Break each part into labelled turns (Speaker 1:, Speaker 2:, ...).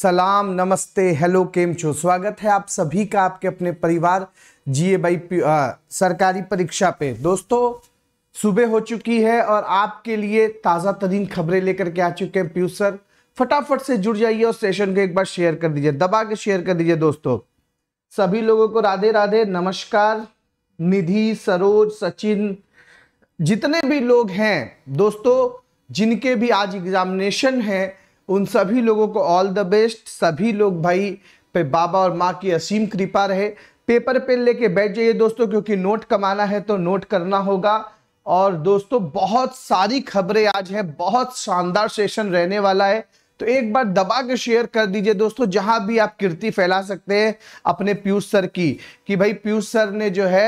Speaker 1: सलाम नमस्ते हेलो केम छो स्वागत है आप सभी का आपके अपने परिवार जीए बाई सरकारी परीक्षा पे दोस्तों सुबह हो चुकी है और आपके लिए ताज़ा तरीन खबरें लेकर के आ चुके हैं पीयूष सर फटाफट से जुड़ जाइए और सेशन को एक बार शेयर कर दीजिए दबा के शेयर कर दीजिए दोस्तों सभी लोगों को राधे राधे नमस्कार निधि सरोज सचिन जितने भी लोग हैं दोस्तों जिनके भी आज एग्जामिनेशन है उन सभी लोगों को ऑल द बेस्ट सभी लोग भाई पे बाबा और माँ की असीम कृपा रहे पेपर पेन लेके बैठ जाइए दोस्तों क्योंकि नोट कमाना है तो नोट करना होगा और दोस्तों बहुत सारी खबरें आज हैं बहुत शानदार सेशन रहने वाला है तो एक बार दबा के शेयर कर दीजिए दोस्तों जहां भी आप कीर्ति फैला सकते हैं अपने पीयूष सर की कि भाई पीयूष सर ने जो है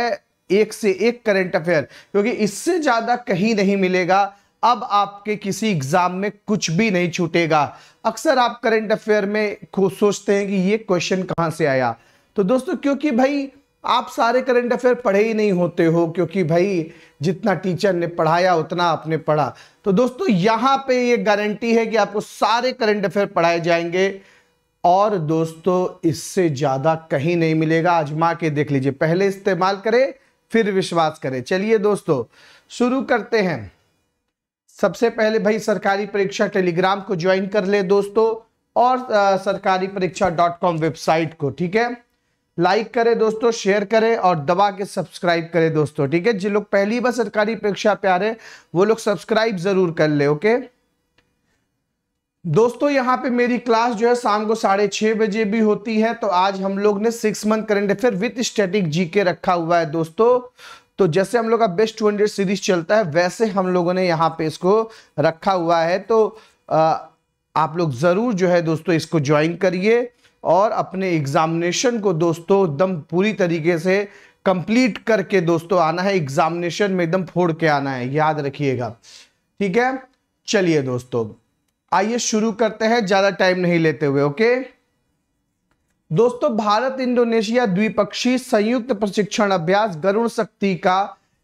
Speaker 1: एक से एक करंट अफेयर क्योंकि इससे ज्यादा कहीं नहीं मिलेगा अब आपके किसी एग्जाम में कुछ भी नहीं छूटेगा अक्सर आप करंट अफेयर में सोचते हैं कि ये क्वेश्चन कहाँ से आया तो दोस्तों क्योंकि भाई आप सारे करंट अफेयर पढ़े ही नहीं होते हो क्योंकि भाई जितना टीचर ने पढ़ाया उतना आपने पढ़ा तो दोस्तों यहाँ पे ये गारंटी है कि आपको सारे करंट अफेयर पढ़ाए जाएंगे और दोस्तों इससे ज़्यादा कहीं नहीं मिलेगा आजमा के देख लीजिए पहले इस्तेमाल करें फिर विश्वास करें चलिए दोस्तों शुरू करते हैं सबसे पहले भाई सरकारी परीक्षा टेलीग्राम को ज्वाइन कर ले दोस्तों और सरकारी परीक्षा डॉट कॉम वेबसाइट को ठीक है लाइक करें दोस्तों शेयर करें और दबा के सब्सक्राइब करें दोस्तों ठीक है जिन लोग पहली बार सरकारी परीक्षा प्यारे वो लोग सब्सक्राइब जरूर कर ले ओके दोस्तों यहाँ पे मेरी क्लास जो है शाम को साढ़े छह बजे भी होती है तो आज हम लोग ने six month current affair with static G K रखा हुआ है दोस्तों तो जैसे हम लोग का बेस्ट टू हंड्रेड सीरीज चलता है वैसे हम लोगों ने यहाँ पे इसको रखा हुआ है तो आ, आप लोग ज़रूर जो है दोस्तों इसको ज्वाइन करिए और अपने एग्जामिनेशन को दोस्तों एकदम पूरी तरीके से कंप्लीट करके दोस्तों आना है एग्जामिनेशन में एकदम फोड़ के आना है याद रखिएगा ठीक है चलिए दोस्तों आइए शुरू करते हैं ज़्यादा टाइम नहीं लेते हुए ओके दोस्तों भारत इंडोनेशिया द्विपक्षीय संयुक्त प्रशिक्षण अभ्यास गरुण शक्ति का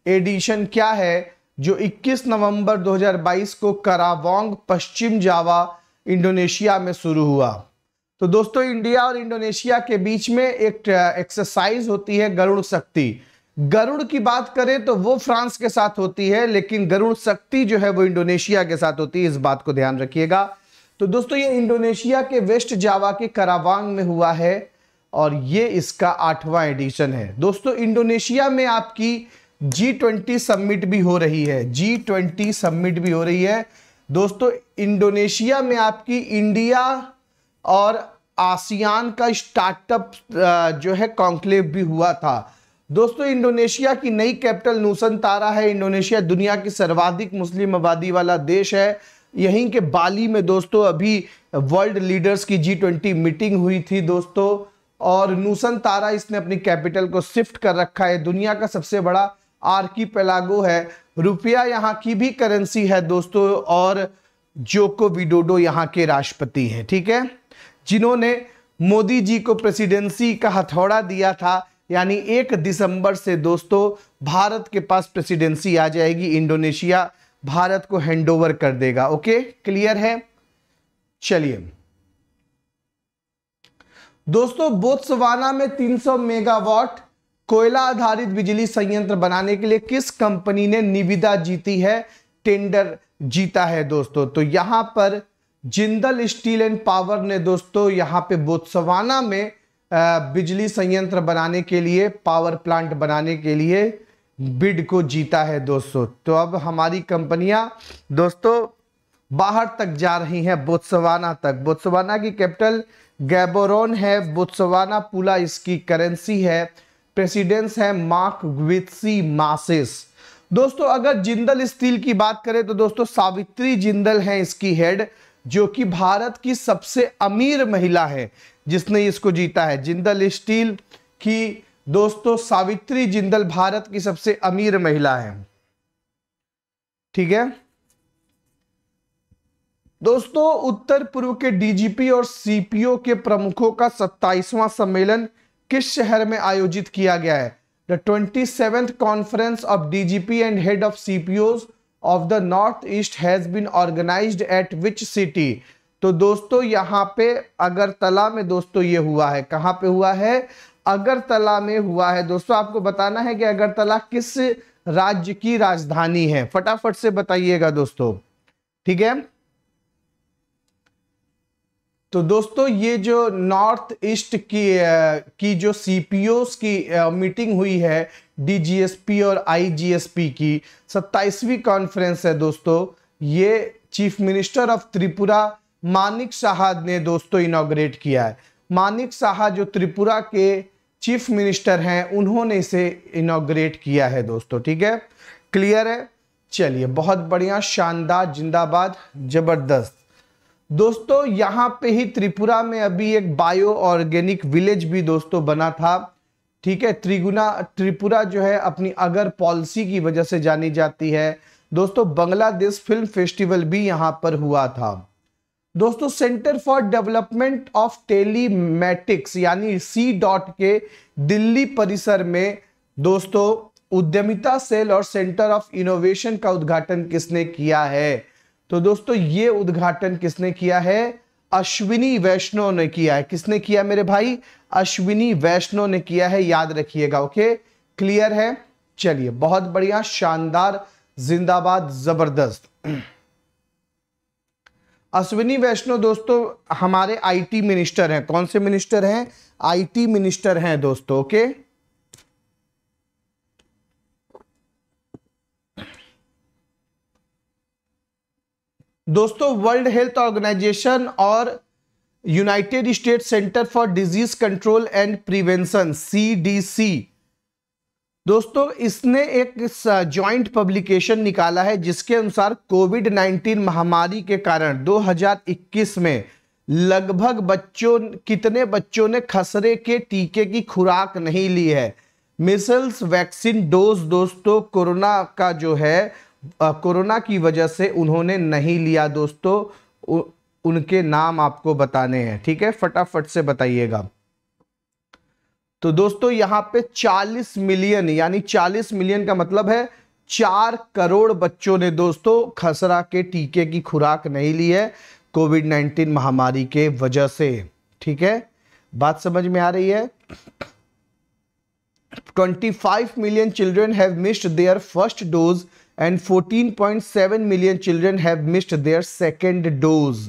Speaker 1: एडिशन क्या है जो 21 नवंबर 2022 को करावोंग पश्चिम जावा इंडोनेशिया में शुरू हुआ तो दोस्तों इंडिया और इंडोनेशिया के बीच में एक एक्सरसाइज होती है गरुण शक्ति गरुड़ की बात करें तो वो फ्रांस के साथ होती है लेकिन गरुड़ शक्ति जो है वो इंडोनेशिया के साथ होती है इस बात को ध्यान रखिएगा तो दोस्तों ये इंडोनेशिया के वेस्ट जावा के करावांग में हुआ है और ये इसका आठवां एडिशन है दोस्तों इंडोनेशिया में आपकी जी ट्वेंटी सबमिट भी हो रही है जी ट्वेंटी सबमिट भी हो रही है दोस्तों इंडोनेशिया में आपकी इंडिया और आसियान का स्टार्टअप जो है कॉन्क्लेव भी हुआ था दोस्तों इंडोनेशिया की नई कैपिटल नूसन तारा है इंडोनेशिया दुनिया की सर्वाधिक मुस्लिम आबादी वाला देश है यहीं के बाली में दोस्तों अभी वर्ल्ड लीडर्स की जी ट्वेंटी मीटिंग हुई थी दोस्तों और नूसन तारा इसने अपनी कैपिटल को शिफ्ट कर रखा है दुनिया का सबसे बड़ा आर्की पेलागो है रुपया यहाँ की भी करेंसी है दोस्तों और जोको विडोडो यहाँ के राष्ट्रपति हैं ठीक है जिन्होंने मोदी जी को प्रेसिडेंसी का हथौड़ा दिया था यानी एक दिसंबर से दोस्तों भारत के पास प्रेसिडेंसी आ जाएगी इंडोनेशिया भारत को हैंडओवर कर देगा ओके क्लियर है चलिए दोस्तों बोत्सवाना में 300 मेगावाट कोयला आधारित बिजली संयंत्र बनाने के लिए किस कंपनी ने निविदा जीती है टेंडर जीता है दोस्तों तो यहां पर जिंदल स्टील एंड पावर ने दोस्तों यहां पे बोत्सवाना में बिजली संयंत्र बनाने के लिए पावर प्लांट बनाने के लिए बिड को जीता है दोस्तों तो अब हमारी कंपनियां दोस्तों बाहर तक जा रही हैं बोत्सवाना तक बोत्सवाना की कैपिटल गैबोरोन है बोत्सवाना पुला इसकी करेंसी है प्रेसिडेंस है मार्क विथसी मासिस दोस्तों अगर जिंदल स्टील की बात करें तो दोस्तों सावित्री जिंदल है इसकी हेड जो कि भारत की सबसे अमीर महिला है जिसने इसको जीता है जिंदल स्टील की दोस्तों सावित्री जिंदल भारत की सबसे अमीर महिला है ठीक है दोस्तों उत्तर पूर्व के डीजीपी और सीपीओ के प्रमुखों का सत्ताईसवां सम्मेलन किस शहर में आयोजित किया गया है the twenty seventh conference of DGP and head of CPO of the north east has been organised at which city तो दोस्तों यहां पे अगरतला में दोस्तों ये हुआ है कहां पे हुआ है अगरतला में हुआ है दोस्तों आपको बताना है कि अगरतला किस राज्य की राजधानी है फटाफट से बताइएगा दोस्तों ठीक है तो दोस्तों ये जो नॉर्थ ईस्ट की की जो सीपीओस की मीटिंग हुई है डीजीएसपी और आईजीएसपी की सत्ताईसवीं कॉन्फ्रेंस है दोस्तों ये chief minister of Tripura Manik Shah ने दोस्तों इनोग्रेट किया है मानिक शाह जो त्रिपुरा के चीफ मिनिस्टर हैं उन्होंने इसे इनाग्रेट किया है दोस्तों ठीक है क्लियर है चलिए बहुत बढ़िया शानदार जिंदाबाद जबरदस्त दोस्तों यहाँ पे ही त्रिपुरा में अभी एक बायो ऑर्गेनिक विलेज भी दोस्तों बना था ठीक है त्रिगुना त्रिपुरा जो है अपनी अगर पॉलिसी की वजह से जानी जाती है दोस्तों बांग्लादेश फिल्म फेस्टिवल भी यहाँ पर हुआ था दोस्तों centre for development of telematics यानी सी डॉट के दिल्ली परिसर में दोस्तों उद्यमिता सेल और सेंटर ऑफ इनोवेशन का उद्घाटन किसने किया है तो दोस्तों ये उद्घाटन किसने किया है अश्विनी वैष्णव ने किया है किसने किया मेरे भाई अश्विनी वैष्णव ने किया है याद रखिएगा ओके क्लियर है चलिए बहुत बढ़िया शानदार जिंदाबाद जबरदस्त अश्विनी वैष्णव दोस्तों हमारे आईटी मिनिस्टर हैं कौन से मिनिस्टर हैं आईटी मिनिस्टर हैं दोस्तों ओके दोस्तों वर्ल्ड हेल्थ ऑर्गेनाइजेशन और United State centre for disease control and prevention CDC दोस्तों इसने एक जॉइंट पब्लिकेशन निकाला है जिसके अनुसार कोविड 19 महामारी के कारण 2021 में लगभग बच्चों कितने बच्चों ने खसरे के टीके की खुराक नहीं ली है मिसल्स वैक्सीन डोज दोस्तों कोरोना का जो है कोरोना की वजह से उन्होंने नहीं लिया दोस्तों उ, उनके नाम आपको बताने हैं ठीक है फटाफट से बताइएगा तो दोस्तों यहां पे 40 मिलियन यानी 40 मिलियन का मतलब है चार करोड़ बच्चों ने दोस्तों खसरा के टीके की खुराक नहीं ली है कोविड 19 महामारी के वजह से ठीक है बात समझ में आ रही है 25 million children have missed their first dose and 14.7 million children have missed their second dose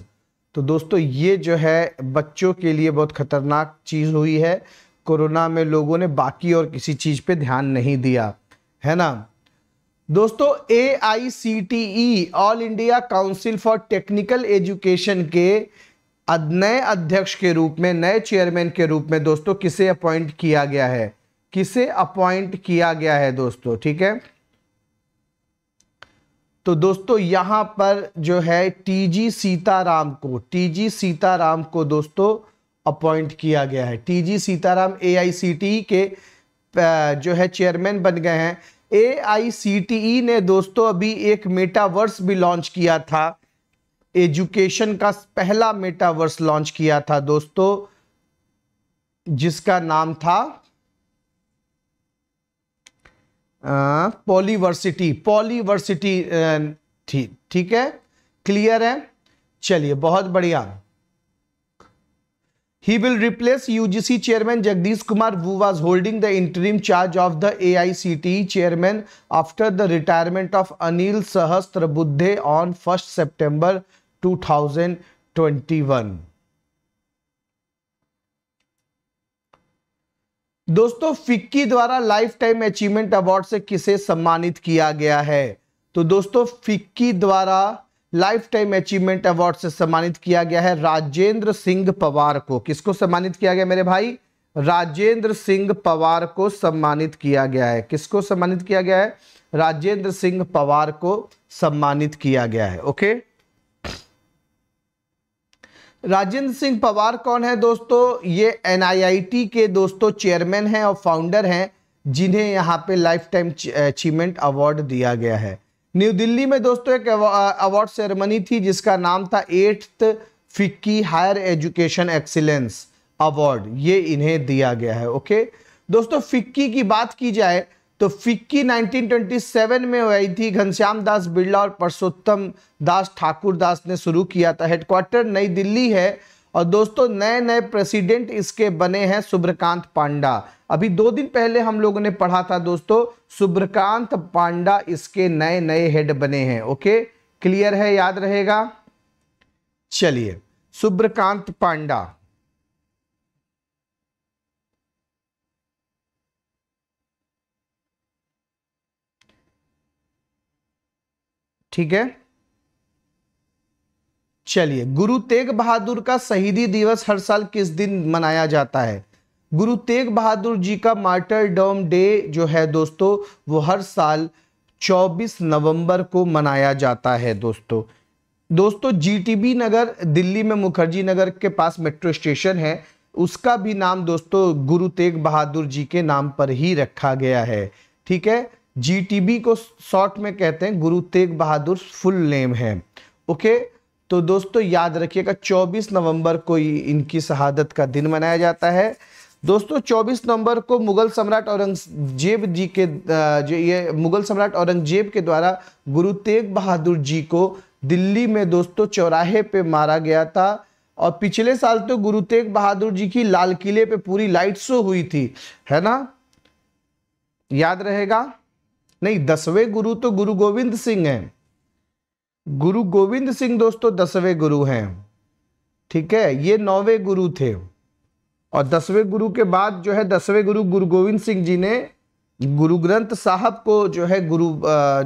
Speaker 1: तो दोस्तों ये जो है बच्चों के लिए बहुत खतरनाक चीज़ हुई है कोरोना में लोगों ने बाकी और किसी चीज़ पे ध्यान नहीं दिया है ना दोस्तों A I C T E all India council for technical education के नए अध्यक्ष के रूप में नए चेयरमैन के रूप में दोस्तों किसे अपॉइंट किया गया है किसे अपॉइंट किया गया है दोस्तों ठीक है तो दोस्तों यहां पर जो है टीजी सीताराम को टीजी सीताराम को दोस्तों अपॉइंट किया गया है टीजी सीताराम एआईसीटीई e के जो है चेयरमैन बन गए हैं एआईसीटीई e ने दोस्तों अभी एक मेटावर्स भी लॉन्च किया था एजुकेशन का पहला मेटावर्स लॉन्च किया था दोस्तों जिसका नाम था पॉलीवर्सिटी पॉलीवर्सिटी थी ठीक है क्लियर है चलिए बहुत बढ़िया He will replace UGC chairman Jagdish Kumar who was holding the interim charge of the AICT chairman after the retirement of Anil Sahastrabuddhe on 1st September 2021. दोस्तों फिक्की द्वारा लाइफ टाइम अचीवमेंट अवार्ड से किसे सम्मानित किया गया है तो दोस्तों फिक्की द्वारा लाइफ टाइम अचीवमेंट अवार्ड से सम्मानित किया गया है राजेंद्र सिंह पवार को किसको सम्मानित किया गया मेरे भाई राजेंद्र सिंह पवार को सम्मानित किया गया है किसको सम्मानित किया गया है राजेंद्र सिंह पवार को सम्मानित किया गया है ओके राजेंद्र सिंह पवार कौन है दोस्तों ये एनआईआईटी के दोस्तों चेयरमैन हैं और फाउंडर हैं जिन्हें यहां पे लाइफ टाइम अचीवमेंट अवार्ड दिया गया है न्यू दिल्ली में दोस्तों एक अवार्ड सेरेमनी थी जिसका नाम था eighth FICCI higher education excellence award ये इन्हें दिया गया है ओके दोस्तों फिक्की की बात की जाए तो फिक्की 1927 में आई थी घनश्याम दास बिरला और परसोत्तम दास ठाकुर दास ने शुरू किया था हेडक्वार्टर नई दिल्ली है और दोस्तों नए नए प्रेसिडेंट इसके बने हैं सुब्रकांत पांडा अभी दो दिन पहले हम लोगों ने पढ़ा था दोस्तों सुब्रकांत पांडा इसके नए नए हेड बने हैं ओके क्लियर है याद रहेगा चलिए सुब्रकांत पांडा ठीक है चलिए गुरु तेग बहादुर का शहीदी दिवस हर साल किस दिन मनाया जाता है गुरु तेग बहादुर जी का मार्टर डोम डे जो है दोस्तों वो हर साल 24 नवंबर को मनाया जाता है दोस्तों दोस्तों जीटीबी नगर दिल्ली में मुखर्जी नगर के पास मेट्रो स्टेशन है उसका भी नाम दोस्तों गुरु तेग बहादुर जी के नाम पर ही रखा गया है ठीक है जीटीबी को शॉर्ट में कहते हैं गुरु तेग बहादुर फुल नेम है ओके तो दोस्तों याद रखिएगा 24 नवंबर को ही इनकी शहादत का दिन मनाया जाता है दोस्तों 24 नवंबर को मुगल सम्राट औरंगजेब जी के जो ये मुगल सम्राट औरंगजेब के द्वारा गुरु तेग बहादुर जी को दिल्ली में दोस्तों चौराहे पे मारा गया था और पिछले साल तो गुरु तेग बहादुर जी की लाल किले पे पूरी लाइट शो हुई थी है ना याद रहेगा नहीं दसवें गुरु तो गुरु गोविंद सिंह हैं गुरु गोविंद सिंह दोस्तों दसवें गुरु हैं ठीक है ये नौवें गुरु थे और दसवें गुरु के बाद जो है दसवें गुरु गुरु गोविंद सिंह जी ने गुरु ग्रंथ साहब को जो है गुरु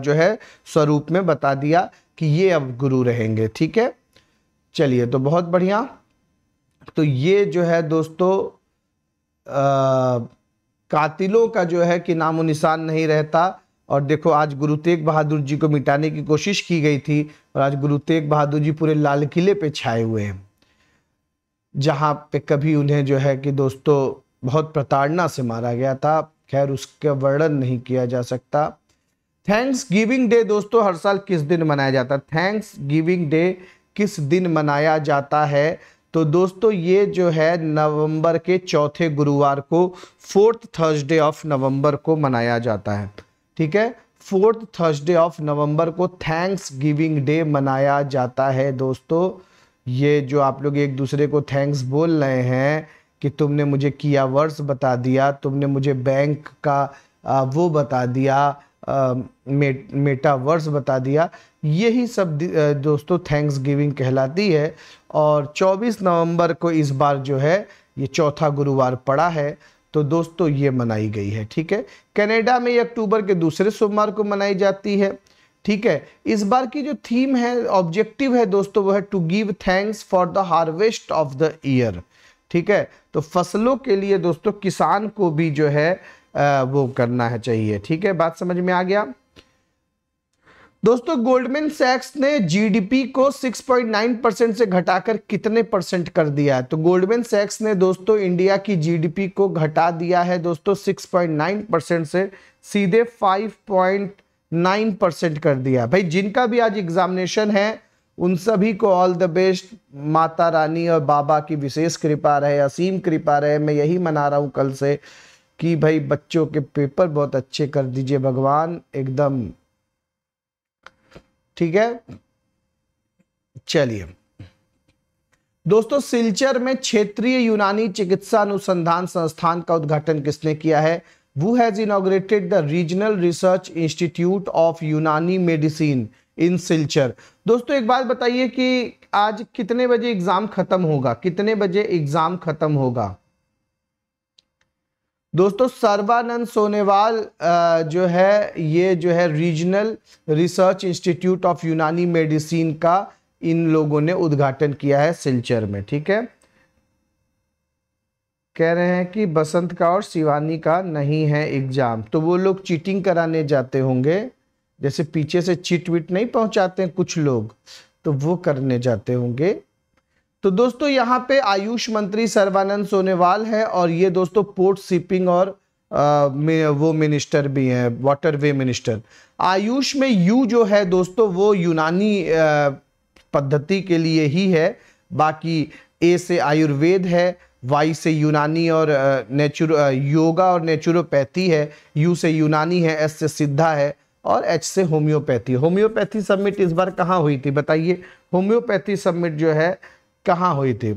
Speaker 1: जो है स्वरूप में बता दिया कि ये अब गुरु रहेंगे ठीक है चलिए तो बहुत बढ़िया तो ये जो है दोस्तों आ, कातिलों का जो है कि नामो निशान नहीं रहता और देखो आज गुरु तेग बहादुर जी को मिटाने की कोशिश की गई थी और आज गुरु तेग बहादुर जी पूरे लाल किले पे छाए हुए हैं जहाँ पे कभी उन्हें जो है कि दोस्तों बहुत प्रताड़ना से मारा गया था खैर उसका वर्णन नहीं किया जा सकता थैंक्स गिविंग डे दोस्तों हर साल किस दिन मनाया जाता है थैंक्स गिविंग डे किस दिन मनाया जाता है तो दोस्तों ये जो है नवंबर के चौथे गुरुवार को फोर्थ थर्सडे ऑफ नवंबर को मनाया जाता है ठीक है फोर्थ थर्सडे ऑफ नवंबर को थैंक्स गिविंग डे मनाया जाता है दोस्तों ये जो आप लोग एक दूसरे को थैंक्स बोल रहे हैं कि तुमने मुझे किया वर्ष बता दिया तुमने मुझे बैंक का वो बता दिया मे, मेटा वर्स बता दिया यही सब दोस्तों थैंक्स गिविंग कहलाती है और 24 नवंबर को इस बार जो है ये चौथा गुरुवार पड़ा है तो दोस्तों ये मनाई गई है ठीक है कनाडा में ये अक्टूबर के दूसरे सोमवार को मनाई जाती है ठीक है इस बार की जो थीम है ऑब्जेक्टिव है दोस्तों वो है to give thanks for the harvest of the year ठीक है तो फसलों के लिए दोस्तों किसान को भी जो है आ, वो करना है चाहिए ठीक है बात समझ में आ गया दोस्तों गोल्डमैन सैक्स ने जीडीपी को 6.9 परसेंट से घटाकर कितने परसेंट कर दिया है तो गोल्डमैन सैक्स ने दोस्तों इंडिया की जीडीपी को घटा दिया है दोस्तों 6.9 परसेंट से सीधे 5.9 परसेंट कर दिया भाई जिनका भी आज एग्जामिनेशन है उन सभी को ऑल द बेस्ट माता रानी और बाबा की विशेष कृपा रहे असीम कृपा रहे मैं यही मना रहा हूँ कल से कि भाई बच्चों के पेपर बहुत अच्छे कर दीजिए भगवान एकदम ठीक है चलिए दोस्तों सिलचर में क्षेत्रीय यूनानी चिकित्सा अनुसंधान संस्थान का उद्घाटन किसने किया है वो has inaugurated the regional research institute of Unani medicine in Silchar दोस्तों एक बात बताइए कि आज कितने बजे एग्जाम खत्म होगा कितने बजे एग्जाम खत्म होगा दोस्तों सर्वानंद सोनेवाल जो है ये जो है regional research institute of Unani medicine का इन लोगों ने उद्घाटन किया है सिलचर में ठीक है कह रहे हैं कि बसंत का और शिवानी का नहीं है एग्जाम तो वो लोग चीटिंग कराने जाते होंगे जैसे पीछे से चिट विट नहीं पहुंचाते हैं कुछ लोग तो वो करने जाते होंगे तो दोस्तों यहाँ पे आयुष मंत्री सर्वानंद सोनेवाल है और ये दोस्तों पोर्ट शिपिंग और आ, वो मिनिस्टर भी हैं वाटरवे मिनिस्टर आयुष में यू जो है दोस्तों वो यूनानी पद्धति के लिए ही है बाकी ए से आयुर्वेद है वाई से यूनानी और नेचुर योगा और नेचुरोपैथी है यू से यूनानी है एस से सिद्धा है और एच से होम्योपैथी होम्योपैथी सबमिट इस बार कहाँ हुई थी बताइए होम्योपैथी सबमिट जो है कहाँ हुए थे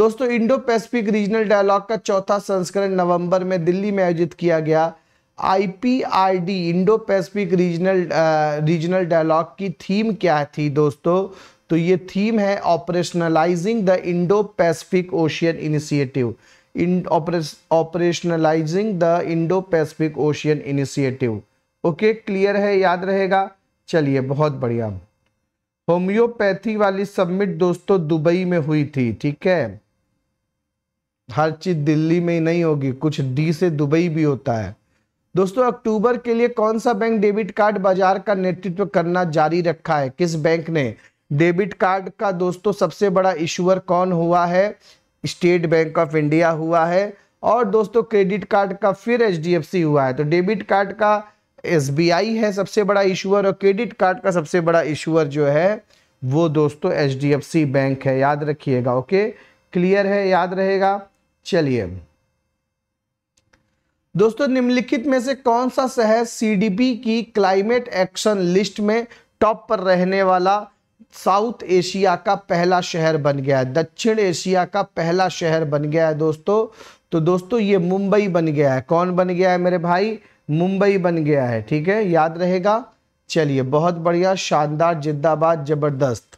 Speaker 1: दोस्तों इंडो पैसिफिक रीजनल डायलॉग का चौथा संस्करण नवंबर में दिल्ली में आयोजित किया गया IPRD Indo Pacific regional regional dialogue की थीम क्या थी दोस्तों तो ये थीम है operationalising the Indo Pacific ocean initiative in operationalising the Indo Pacific ocean initiative okay clear है याद रहेगा चलिए बहुत बढ़िया होम्योपैथी वाली सबमिट दोस्तों दुबई में हुई थी ठीक है हर चीज दिल्ली में ही नहीं होगी कुछ डी से दुबई भी होता है दोस्तों अक्टूबर के लिए कौन सा बैंक डेबिट कार्ड बाजार का नेतृत्व करना जारी रखा है किस बैंक ने डेबिट कार्ड का दोस्तों सबसे बड़ा इशूअर कौन हुआ है स्टेट बैंक ऑफ इंडिया हुआ है और दोस्तों क्रेडिट कार्ड का फिर एच हुआ है तो डेबिट कार्ड का एसबीआई है सबसे बड़ा इशूअर और क्रेडिट कार्ड का सबसे बड़ा इशूअर जो है वो दोस्तों एचडीएफसी बैंक है याद रखिएगा ओके क्लियर है याद रहेगा चलिए दोस्तों निम्नलिखित में से कौन सा शहर सीडीपी की क्लाइमेट एक्शन लिस्ट में टॉप पर रहने वाला साउथ एशिया का पहला शहर बन गया है दक्षिण एशिया का पहला शहर बन गया है दोस्तों तो दोस्तों ये मुंबई बन गया है कौन बन गया है मेरे भाई मुंबई बन गया है ठीक है याद रहेगा चलिए बहुत बढ़िया शानदार जिंदाबाद जबरदस्त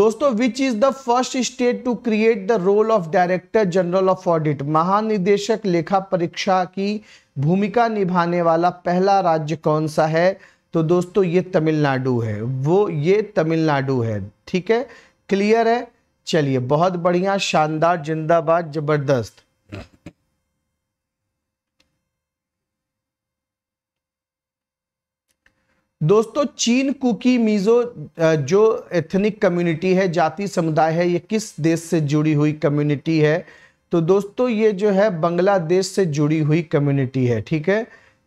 Speaker 1: दोस्तों which is the first state to create the role of director general of audit महानिदेशक लेखा परीक्षा की भूमिका निभाने वाला पहला राज्य कौन सा है तो दोस्तों ये तमिलनाडु है वो ये तमिलनाडु है ठीक है क्लियर है चलिए बहुत बढ़िया शानदार जिंदाबाद जबरदस्त दोस्तों चीन कुकी मीजो जो एथनिक कम्युनिटी है जाति समुदाय है ये किस देश से जुड़ी हुई कम्युनिटी है तो दोस्तों ये जो है बांग्लादेश से जुड़ी हुई कम्युनिटी है ठीक है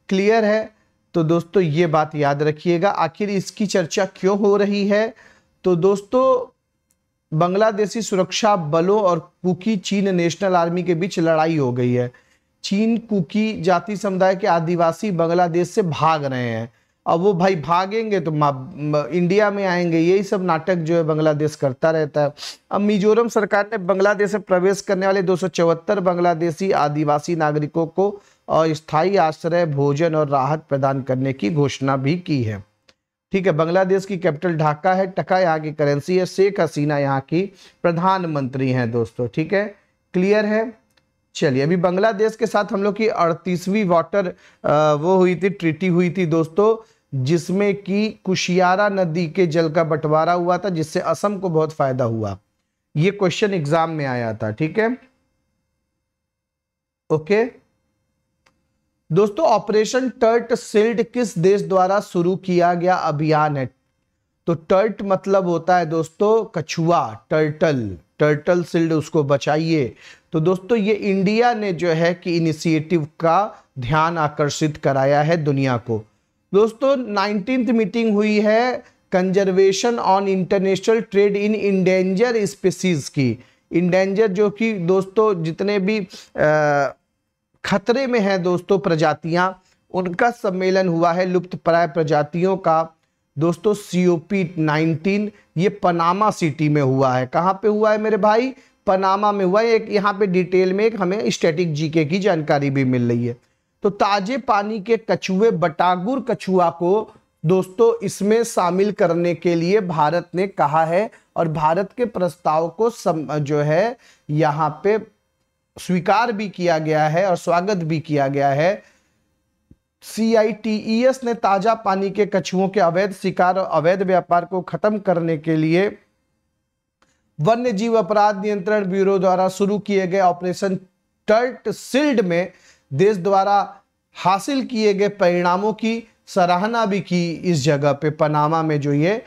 Speaker 1: क्लियर है तो दोस्तों ये बात याद रखिएगा आखिर इसकी चर्चा क्यों हो रही है तो दोस्तों बांग्लादेशी सुरक्षा बलों और कुकी चीन नेशनल आर्मी के बीच लड़ाई हो गई है चीन कुकी जाति समुदाय के आदिवासी बांग्लादेश से भाग रहे हैं अब वो भाई भागेंगे तो इंडिया में आएंगे यही सब नाटक जो है बांग्लादेश करता रहता है अब मिजोरम सरकार ने बांग्लादेश में प्रवेश करने वाले दो बांग्लादेशी आदिवासी नागरिकों को अस्थायी आश्रय भोजन और राहत प्रदान करने की घोषणा भी की है ठीक है बांग्लादेश की कैपिटल ढाका है टका यहाँ की करेंसी है शेख हसीना यहाँ की प्रधानमंत्री हैं दोस्तों ठीक है क्लियर है चलिए अभी बांग्लादेश के साथ हम लोग की अड़तीसवीं वाटर वो हुई थी ट्रिटी हुई थी दोस्तों जिसमें कि कुशियारा नदी के जल का बंटवारा हुआ था जिससे असम को बहुत फायदा हुआ ये क्वेश्चन एग्जाम में आया था ठीक है ओके दोस्तों ऑपरेशन टर्ट सिल्ड किस देश द्वारा शुरू किया गया अभियान है तो टर्ट मतलब होता है दोस्तों कछुआ टर्टल टर्टल सिल्ड उसको बचाइए तो दोस्तों ये इंडिया ने जो है कि इनिशिएटिव का ध्यान आकर्षित कराया है दुनिया को दोस्तों नाइनटीन मीटिंग हुई है conservation on international trade in endanger species की इंडेंजर जो कि दोस्तों जितने भी आ, खतरे में है दोस्तों प्रजातियां उनका सम्मेलन हुआ है प्राय प्रजातियों का दोस्तों सी ओ पी नाइनटीन ये पनामा सिटी में हुआ है कहाँ पे हुआ है मेरे भाई पनामा में हुआ है एक यहाँ पे डिटेल में एक हमें स्टैटिक जीके की जानकारी भी मिल रही है तो ताजे पानी के कछुए बटागुर कछुआ को दोस्तों इसमें शामिल करने के लिए भारत ने कहा है और भारत के प्रस्ताव को सम, जो है यहाँ पे स्वीकार भी किया गया है और स्वागत भी किया गया है सी e ने ताजा पानी के कछुओं के अवैध शिकार और अवैध व्यापार को खत्म करने के लिए वन्य जीव अपराध नियंत्रण ब्यूरो द्वारा शुरू किए गए ऑपरेशन टर्ट सिल्ड में देश द्वारा हासिल किए गए परिणामों की सराहना भी की इस जगह पे पनामा में जो ये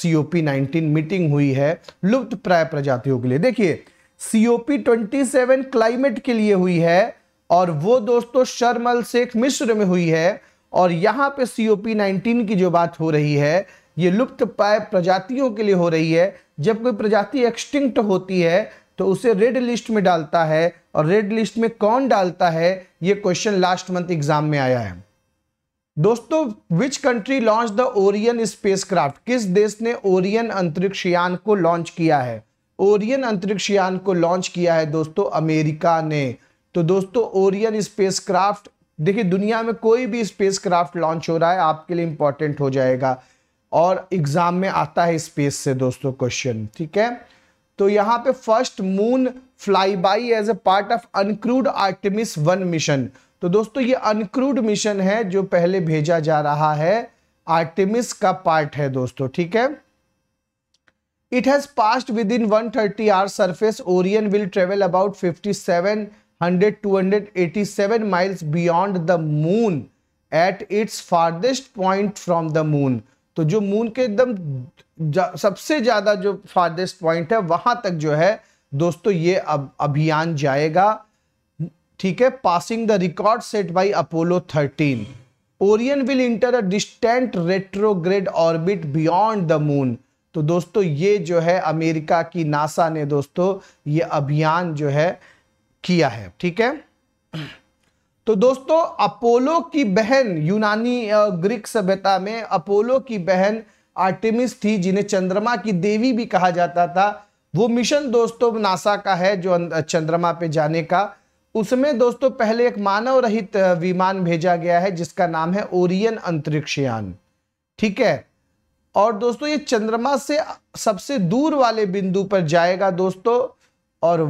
Speaker 1: सीओपी 19 मीटिंग हुई है लुप्त प्राय प्रजातियों के लिए देखिए सीओपी सेवन क्लाइमेट के लिए हुई है और वो दोस्तों शर्मल शेख मिश्र में हुई है और यहाँ पे सीओपी नाइनटीन की जो बात हो रही है ये लुप्त पाए प्रजातियों के लिए हो रही है जब कोई प्रजाति एक्सटिंक्ट होती है तो उसे रेड लिस्ट में डालता है और रेड लिस्ट में कौन डालता है ये क्वेश्चन लास्ट मंथ एग्जाम में आया है दोस्तों which country launch the Orion spacecraft किस देश ने ओरियन अंतरिक्ष यान को लॉन्च किया है ओरियन अंतरिक्ष यान को लॉन्च किया है दोस्तों अमेरिका ने तो दोस्तों ओरियन क्राफ्ट देखिए दुनिया में कोई भी स्पेस क्राफ्ट लॉन्च हो रहा है आपके लिए इंपॉर्टेंट हो जाएगा और एग्जाम में आता है स्पेस से दोस्तों क्वेश्चन ठीक है तो यहां पे first moon fly by as a part of uncrewed Artemis one mission तो दोस्तों ये अनक्रूड मिशन है जो पहले भेजा जा रहा है आर्टिमिस का पार्ट है दोस्तों ठीक है it has passed within 130 thirty are surface Orion will travel about fifty seven hundred two hundred eighty seven miles beyond the moon at its farthest point from the moon तो जो moon के एकदम सबसे ज्यादा जो farthest point है वहां तक जो है दोस्तों ये अब अभियान जाएगा ठीक है passing the record set by Apollo thirteen Orion will enter a distant retrograde orbit beyond the moon तो दोस्तों ये जो है अमेरिका की नासा ने दोस्तों ये अभियान जो है किया है ठीक है तो दोस्तों अपोलो की बहन यूनानी ग्रीक सभ्यता में अपोलो की बहन आर्टिमिस थी जिन्हें चंद्रमा की देवी भी कहा जाता था वो मिशन दोस्तों नासा का है जो अं, चंद्रमा पे जाने का उसमें दोस्तों पहले एक मानव रहित विमान भेजा गया है जिसका नाम है ओरियन अंतरिक्षयान ठीक है और दोस्तों ये चंद्रमा से सबसे दूर वाले बिंदु पर जाएगा दोस्तों और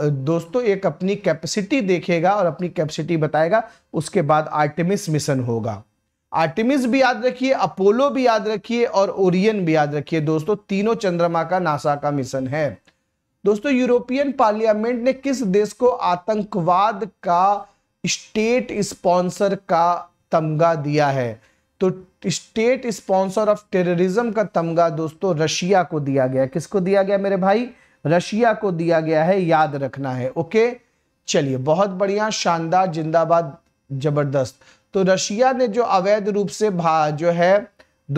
Speaker 1: दोस्तों एक अपनी कैपेसिटी देखेगा और अपनी कैपेसिटी बताएगा उसके बाद आर्टिमिस मिशन होगा आर्टिमिस भी याद रखिए अपोलो भी याद रखिए और ओरियन भी याद रखिए दोस्तों तीनों चंद्रमा का नासा का मिशन है दोस्तों यूरोपियन पार्लियामेंट ने किस देश को आतंकवाद का स्टेट स्पॉन्सर का तमगा दिया है तो स्टेट स्पॉन्सर ऑफ टेररिज्म का तमगा दोस्तों रशिया को दिया गया किसको दिया गया मेरे भाई रशिया को दिया गया है याद रखना है ओके चलिए बहुत बढ़िया शानदार जिंदाबाद जबरदस्त तो रशिया ने जो अवैध रूप से जो है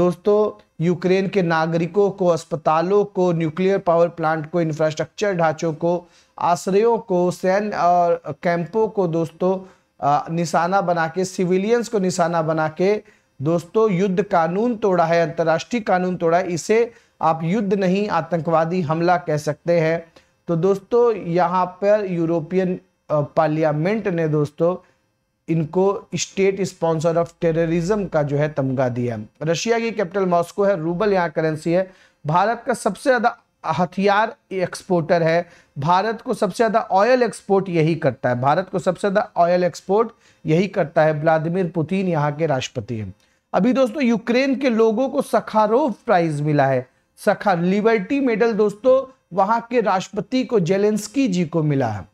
Speaker 1: दोस्तों यूक्रेन के नागरिकों को अस्पतालों को न्यूक्लियर पावर प्लांट को इंफ्रास्ट्रक्चर ढांचों को आश्रयों को सैन्य और कैंपों को दोस्तों निशाना बना के सिविलियंस को निशाना बना के दोस्तों युद्ध कानून तोड़ा है अंतर्राष्ट्रीय कानून तोड़ा है इसे आप युद्ध नहीं आतंकवादी हमला कह सकते हैं तो दोस्तों यहाँ पर यूरोपियन पार्लियामेंट ने दोस्तों इनको स्टेट स्पॉन्सर ऑफ टेररिज्म का जो है तमगा दिया रशिया की कैपिटल मॉस्को है रूबल यहाँ करेंसी है भारत का सबसे ज़्यादा हथियार एक्सपोर्टर है भारत को सबसे ज़्यादा ऑयल एक्सपोर्ट यही करता है भारत को सबसे ज़्यादा ऑयल एक्सपोर्ट यही करता है व्लादिमिर पुतिन यहाँ के राष्ट्रपति हैं अभी दोस्तों यूक्रेन के लोगों को सखारोव प्राइज मिला है सखा लिबर्टी मेडल दोस्तों वहां के राष्ट्रपति को जेलेंस्की जी को मिला है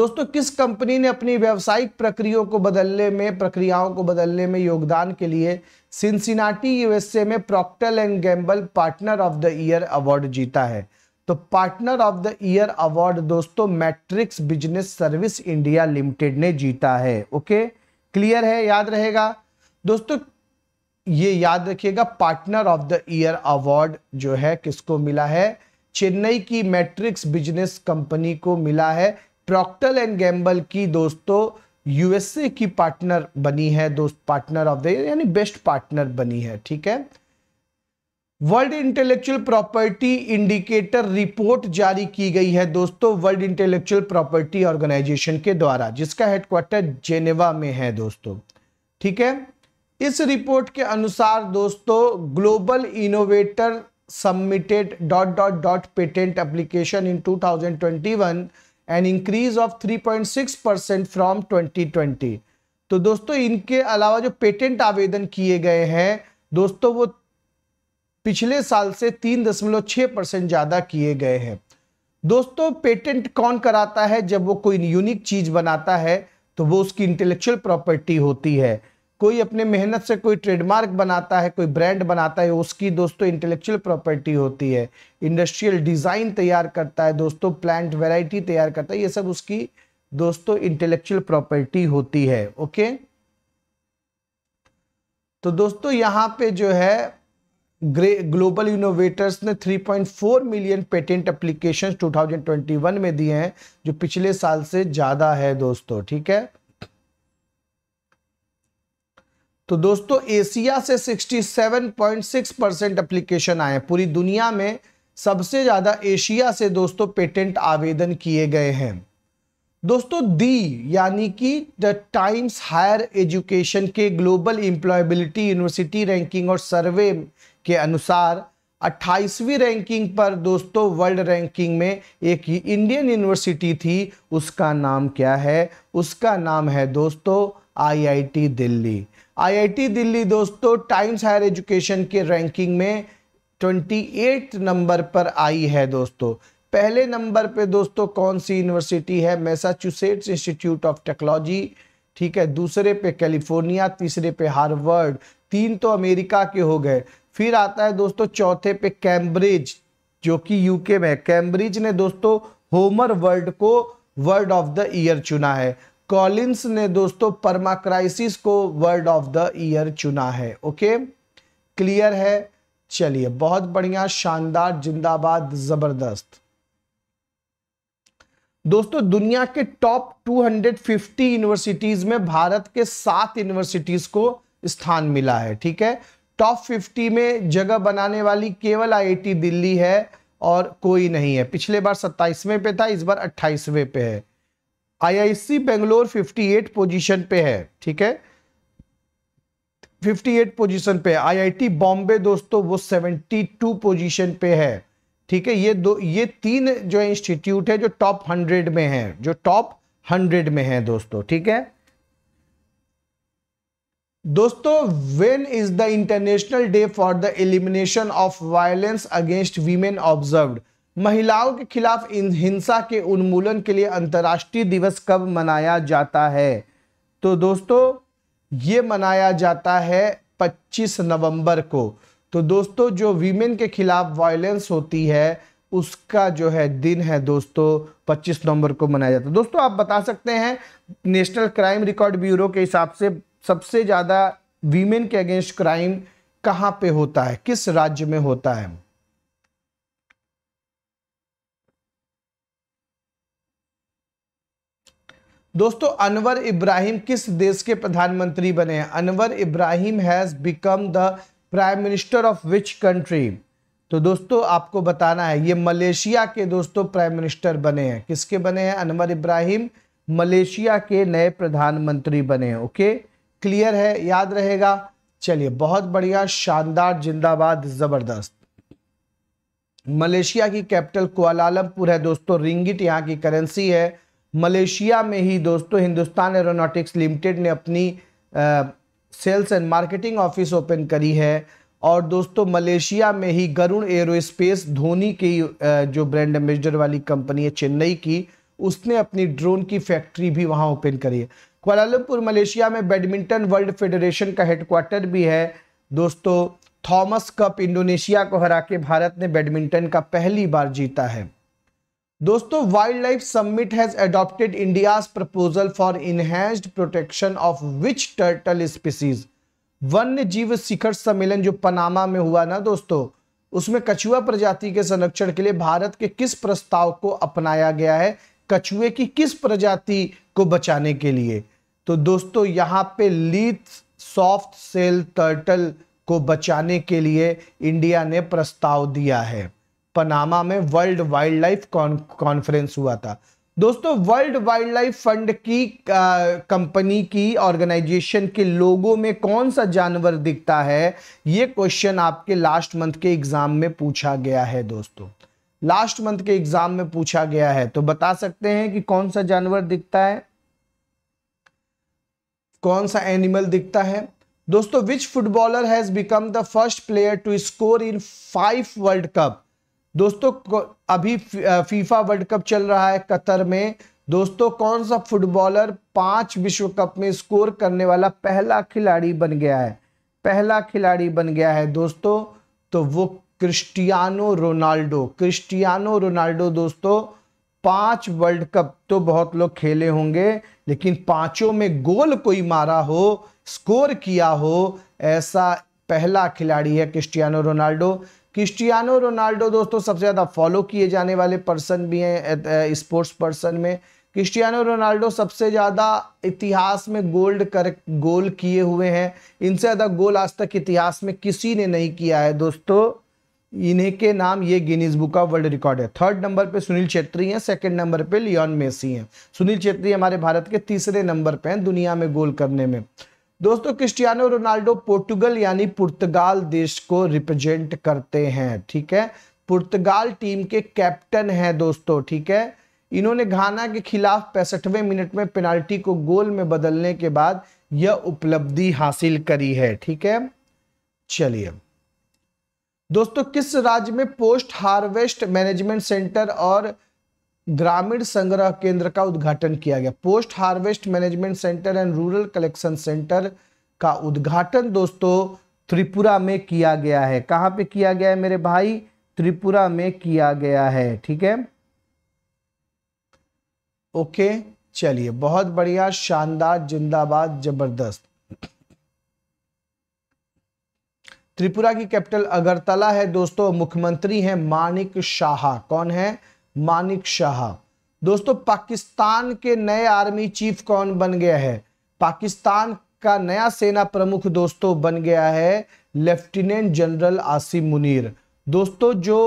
Speaker 1: दोस्तों किस कंपनी ने अपनी व्यावसायिक प्रक्रियाओं को बदलने में प्रक्रियाओं को बदलने में योगदान के लिए सिंसिनाटी यूएसए में Procter and Gamble partner of the year award जीता है तो partner of the year award दोस्तों Matrix business service India limited ने जीता है ओके क्लियर है याद रहेगा दोस्तों ये याद रखिएगा partner of the year award जो है किसको मिला है चेन्नई की मैट्रिक्स बिजनेस कंपनी को मिला है प्रॉक्टल एंड गैम्बल की दोस्तों यूएसए की पार्टनर बनी है दोस्त पार्टनर ऑफ द ईयर यानी बेस्ट पार्टनर बनी है ठीक है world intellectual property indicator report जारी की गई है दोस्तों वर्ल्ड इंटेलेक्चुअल प्रॉपर्टी ऑर्गेनाइजेशन के द्वारा जिसका हेडक्वार्टर जेनेवा में है दोस्तों ठीक है इस रिपोर्ट के अनुसार दोस्तों global innovator submitted dot dot dot patent application in 2021 an increase of 3.6 percent from 2020 तो दोस्तों इनके अलावा जो पेटेंट आवेदन किए गए हैं दोस्तों वो पिछले साल से तीन दशमलव छः परसेंट ज़्यादा किए गए हैं दोस्तों पेटेंट कौन कराता है जब वो कोई यूनिक चीज़ बनाता है तो वो उसकी इंटेलेक्चुअल प्रॉपर्टी होती है कोई अपने मेहनत से कोई ट्रेडमार्क बनाता है कोई ब्रांड बनाता है उसकी दोस्तों इंटेलेक्चुअल प्रॉपर्टी होती है इंडस्ट्रियल डिज़ाइन तैयार करता है दोस्तों प्लांट वैरायटी तैयार करता है ये सब उसकी दोस्तों इंटेलेक्चुअल प्रॉपर्टी होती है ओके तो दोस्तों यहाँ पे जो है ग्लोबल इनोवेटर्स ने 3.4 मिलियन पेटेंट अप्लीकेशन 2021 में दिए हैं जो पिछले साल से ज़्यादा है दोस्तों ठीक है तो दोस्तों एशिया से 67.6 परसेंट अप्लीकेशन आए पूरी दुनिया में सबसे ज़्यादा एशिया से दोस्तों पेटेंट आवेदन किए गए हैं दोस्तों दी यानी कि द टाइम्स हायर एजुकेशन के ग्लोबल एम्प्लॉयबिलिटी यूनिवर्सिटी रैंकिंग और सर्वे के अनुसार 28वीं रैंकिंग पर दोस्तों वर्ल्ड रैंकिंग में एक ही इंडियन यूनिवर्सिटी थी उसका नाम क्या है उसका नाम है दोस्तों आईआईटी दिल्ली आईआईटी दिल्ली दोस्तों टाइम्स हायर एजुकेशन के रैंकिंग में 28 नंबर पर आई है दोस्तों पहले नंबर पे दोस्तों कौन सी यूनिवर्सिटी है मैसाचुसेट्स इंस्टीट्यूट ऑफ टेक्नोलॉजी ठीक है दूसरे पे कैलिफोर्निया तीसरे पे हार्वर्ड तीन तो अमेरिका के हो गए फिर आता है दोस्तों चौथे पे कैम्ब्रिज जो कि यूके में कैम्ब्रिज ने दोस्तों होमर वर्ल्ड को वर्ड ऑफ द ईयर चुना है कॉलिंस ने दोस्तों परमाक्राइसिस को वर्ड ऑफ द ईयर चुना है ओके क्लियर है चलिए बहुत बढ़िया शानदार जिंदाबाद जबरदस्त दोस्तों दुनिया के टॉप 250 यूनिवर्सिटीज में भारत के सात यूनिवर्सिटीज को स्थान मिला है ठीक है टॉप 50 में जगह बनाने वाली केवल आईआईटी दिल्ली है और कोई नहीं है पिछले बार 27वें पे था इस बार 28वें पे है आईआईसी बेंगलोर 58 पोजीशन पे है ठीक है 58 पोजीशन पे आईआईटी बॉम्बे दोस्तों वो 72 पोजीशन पे है ठीक है ये दो ये तीन जो इंस्टीट्यूट है जो टॉप 100 में है जो टॉप 100 में है दोस्तों ठीक है दोस्तों when is the international day for the elimination of violence against women observed महिलाओं के खिलाफ हिंसा के उन्मूलन के लिए अंतर्राष्ट्रीय दिवस कब मनाया जाता है तो दोस्तों ये मनाया जाता है 25 नवंबर को तो दोस्तों जो वीमेन के खिलाफ वायलेंस होती है उसका जो है दिन है दोस्तों 25 नवंबर को मनाया जाता है दोस्तों आप बता सकते हैं नेशनल क्राइम रिकॉर्ड ब्यूरो के हिसाब से सबसे ज़्यादा वीमेन के अगेंस्ट क्राइम कहाँ पे होता है किस राज्य में होता है दोस्तों अनवर इब्राहिम किस देश के प्रधानमंत्री बने हैं Anwar Ibrahim has become the prime minister of which country तो दोस्तों आपको बताना है ये मलेशिया के दोस्तों प्राइम मिनिस्टर बने हैं किसके बने हैं अनवर इब्राहिम मलेशिया के नए प्रधानमंत्री बने हैं ओके क्लियर है याद रहेगा चलिए बहुत बढ़िया शानदार जिंदाबाद ज़बरदस्त मलेशिया की कैपिटल कुआलालमपुर है दोस्तों रिंगिट यहाँ की करेंसी है मलेशिया में ही दोस्तों हिंदुस्तान एरोनॉटिक्स लिमिटेड ने अपनी sales and marketing office open करी है और दोस्तों मलेशिया में ही गरुण एरोस्पेस धोनी की जो ब्रांड एम्बेसडर वाली कंपनी है चेन्नई की उसने अपनी ड्रोन की फैक्ट्री भी वहाँ ओपन करी है क्वालालंपुर मलेशिया में बैडमिंटन वर्ल्ड फेडरेशन का हेडक्वार्टर भी है दोस्तों थॉमस कप इंडोनेशिया को हरा के भारत ने बैडमिंटन का पहली बार जीता है दोस्तों wild life summit has adopted India's proposal for enhanced protection of which turtle species वन्य जीव शिखर सम्मेलन जो पनामा में हुआ ना दोस्तों उसमें कछुआ प्रजाति के संरक्षण के लिए भारत के किस प्रस्ताव को अपनाया गया है कछुए की किस प्रजाति को बचाने के लिए तो दोस्तों यहाँ पे लीथ सॉफ्ट सेल टर्टल को बचाने के लिए इंडिया ने प्रस्ताव दिया है पनामा में वर्ल्ड वाइल्ड लाइफ कॉन्फ्रेंस हुआ था दोस्तों वर्ल्ड वाइल्ड लाइफ फंड की कंपनी की ऑर्गेनाइजेशन के लोगों में कौन सा जानवर दिखता है ये क्वेश्चन आपके लास्ट मंथ के एग्जाम में पूछा गया है दोस्तों लास्ट मंथ के एग्जाम में पूछा गया है तो बता सकते हैं कि कौन सा जानवर दिखता है कौन सा एनिमल दिखता है दोस्तों which footballer has become the first player to score in five world cup दोस्तों अभी फीफा वर्ल्ड कप चल रहा है कतर में दोस्तों कौन सा फुटबॉलर पांच विश्व कप में स्कोर करने वाला पहला खिलाड़ी बन गया है पहला खिलाड़ी बन गया है दोस्तों तो वो क्रिस्टियानो रोनाल्डो क्रिस्टियानो रोनाल्डो दोस्तों पांच वर्ल्ड कप तो बहुत लोग खेले होंगे लेकिन पांचों में गोल कोई मारा हो स्कोर किया हो ऐसा पहला खिलाड़ी है क्रिस्टियानो रोनाल्डो क्रिस्टियानो रोनाल्डो दोस्तों सबसे ज़्यादा फॉलो किए जाने वाले पर्सन भी हैं स्पोर्ट्स पर्सन में क्रिस्टियानो रोनाल्डो सबसे ज़्यादा इतिहास में गोल्ड कर गोल किए हुए हैं इनसे ज़्यादा गोल आज तक इतिहास में किसी ने नहीं किया है दोस्तों इन्हीं के नाम ये Guinness book of world record है थर्ड नंबर पे सुनील छेत्री हैं सेकंड नंबर पे लियोन मेसी हैं सुनील छेत्री हमारे भारत के तीसरे नंबर पे हैं दुनिया में गोल करने में दोस्तों क्रिस्टियानो रोनाल्डो पोर्टुगल यानी पुर्तगाल देश को रिप्रेजेंट करते हैं ठीक है पुर्तगाल टीम के कैप्टन हैं दोस्तों ठीक है इन्होंने घाना के खिलाफ पैंसठवें मिनट में पेनाल्टी को गोल में बदलने के बाद यह उपलब्धि हासिल करी है ठीक है चलिए दोस्तों किस राज्य में पोस्ट हार्वेस्ट मैनेजमेंट सेंटर और ग्रामीण संग्रह केंद्र का उद्घाटन किया गया post harvest management centre and rural collection centre का उद्घाटन दोस्तों त्रिपुरा में किया गया है कहां पे किया गया है मेरे भाई त्रिपुरा में किया गया है ठीक है ओके चलिए बहुत बढ़िया शानदार जिंदाबाद जबरदस्त त्रिपुरा की कैपिटल अगरतला है दोस्तों मुख्यमंत्री हैं मानिक शाह कौन है मानिक शाह दोस्तों पाकिस्तान के नए आर्मी चीफ कौन बन गया है पाकिस्तान का नया सेना प्रमुख दोस्तों बन गया है लेफ्टिनेंट जनरल आसिम मुनीर दोस्तों जो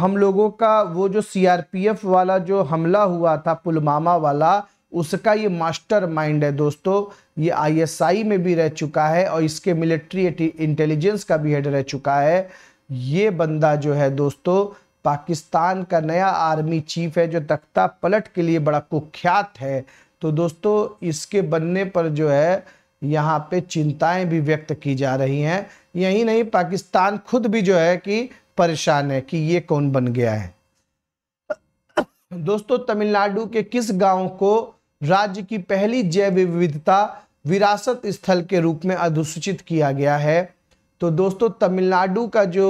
Speaker 1: हम लोगों का वो जो सीआरपीएफ वाला जो हमला हुआ था पुलवामा वाला उसका ये मास्टर माइंड है दोस्तों ये आईएसआई में भी रह चुका है और इसके मिलिट्री इंटेलिजेंस का भी हेड रह चुका है ये बंदा जो है दोस्तों पाकिस्तान का नया आर्मी चीफ है जो तख्ता पलट के लिए बड़ा कुख्यात है तो दोस्तों इसके बनने पर जो है यहाँ पे चिंताएं भी व्यक्त की जा रही हैं यही नहीं पाकिस्तान खुद भी जो है कि परेशान है कि ये कौन बन गया है दोस्तों तमिलनाडु के किस गांव को राज्य की पहली जैव विविधता विरासत स्थल के रूप में अधिसूचित किया गया है तो दोस्तों तमिलनाडु का जो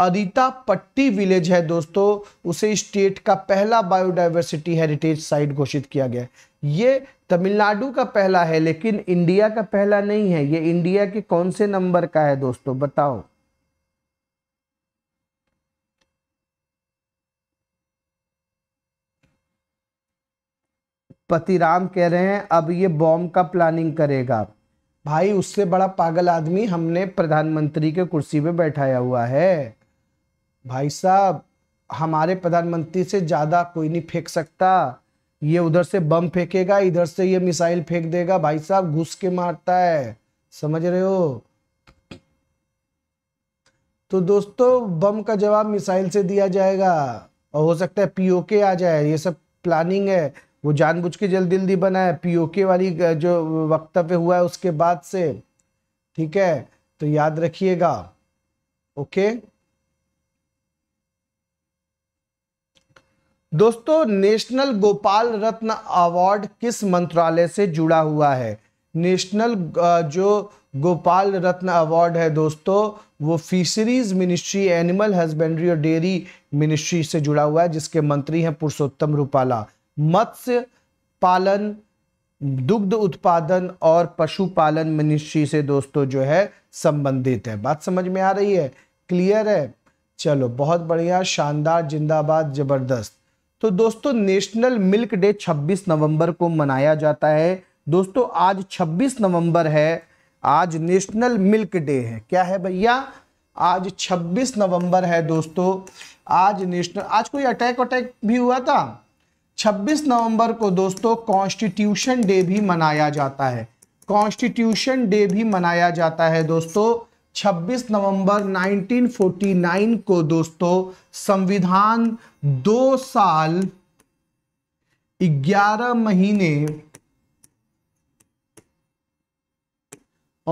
Speaker 1: अदिता पट्टी विलेज है दोस्तों उसे स्टेट का पहला बायोडाइवर्सिटी हेरिटेज साइट घोषित किया गया ये तमिलनाडु का पहला है लेकिन इंडिया का पहला नहीं है ये इंडिया के कौन से नंबर का है दोस्तों बताओ पति राम कह रहे हैं अब ये बॉम्ब का प्लानिंग करेगा भाई उससे बड़ा पागल आदमी हमने प्रधानमंत्री के कुर्सी पे बैठाया हुआ है भाई साहब हमारे प्रधानमंत्री से ज़्यादा कोई नहीं फेंक सकता ये उधर से बम फेंकेगा इधर से ये मिसाइल फेंक देगा भाई साहब घुस के मारता है समझ रहे हो तो दोस्तों बम का जवाब मिसाइल से दिया जाएगा और हो सकता है पीओके आ जाए ये सब प्लानिंग है वो जानबूझ के जल्दी जल्दी बना है पीओके वाली जो वक्तव्य हुआ है उसके बाद से ठीक है तो याद रखिएगा ओके दोस्तों नेशनल गोपाल रत्न अवार्ड किस मंत्रालय से जुड़ा हुआ है नेशनल जो गोपाल रत्न अवार्ड है दोस्तों वो फिशरीज मिनिस्ट्री एनिमल हस्बेंड्री और डेयरी मिनिस्ट्री से जुड़ा हुआ है जिसके मंत्री हैं पुरुषोत्तम रूपाला मत्स्य पालन दुग्ध उत्पादन और पशुपालन मिनिस्ट्री से दोस्तों जो है संबंधित है बात समझ में आ रही है क्लियर है चलो बहुत बढ़िया शानदार जिंदाबाद जबरदस्त तो दोस्तों नेशनल मिल्क डे 26 नवंबर को मनाया जाता है दोस्तों आज 26 नवंबर है आज नेशनल मिल्क डे है क्या है भैया आज 26 नवंबर है दोस्तों आज नेशनल आज कोई अटैक अटैक भी हुआ था 26 नवंबर को दोस्तों कॉन्स्टिट्यूशन डे भी मनाया जाता है कॉन्स्टिट्यूशन डे भी मनाया जाता है दोस्तों 26 नवंबर 1949 को दोस्तों संविधान दो साल 11 महीने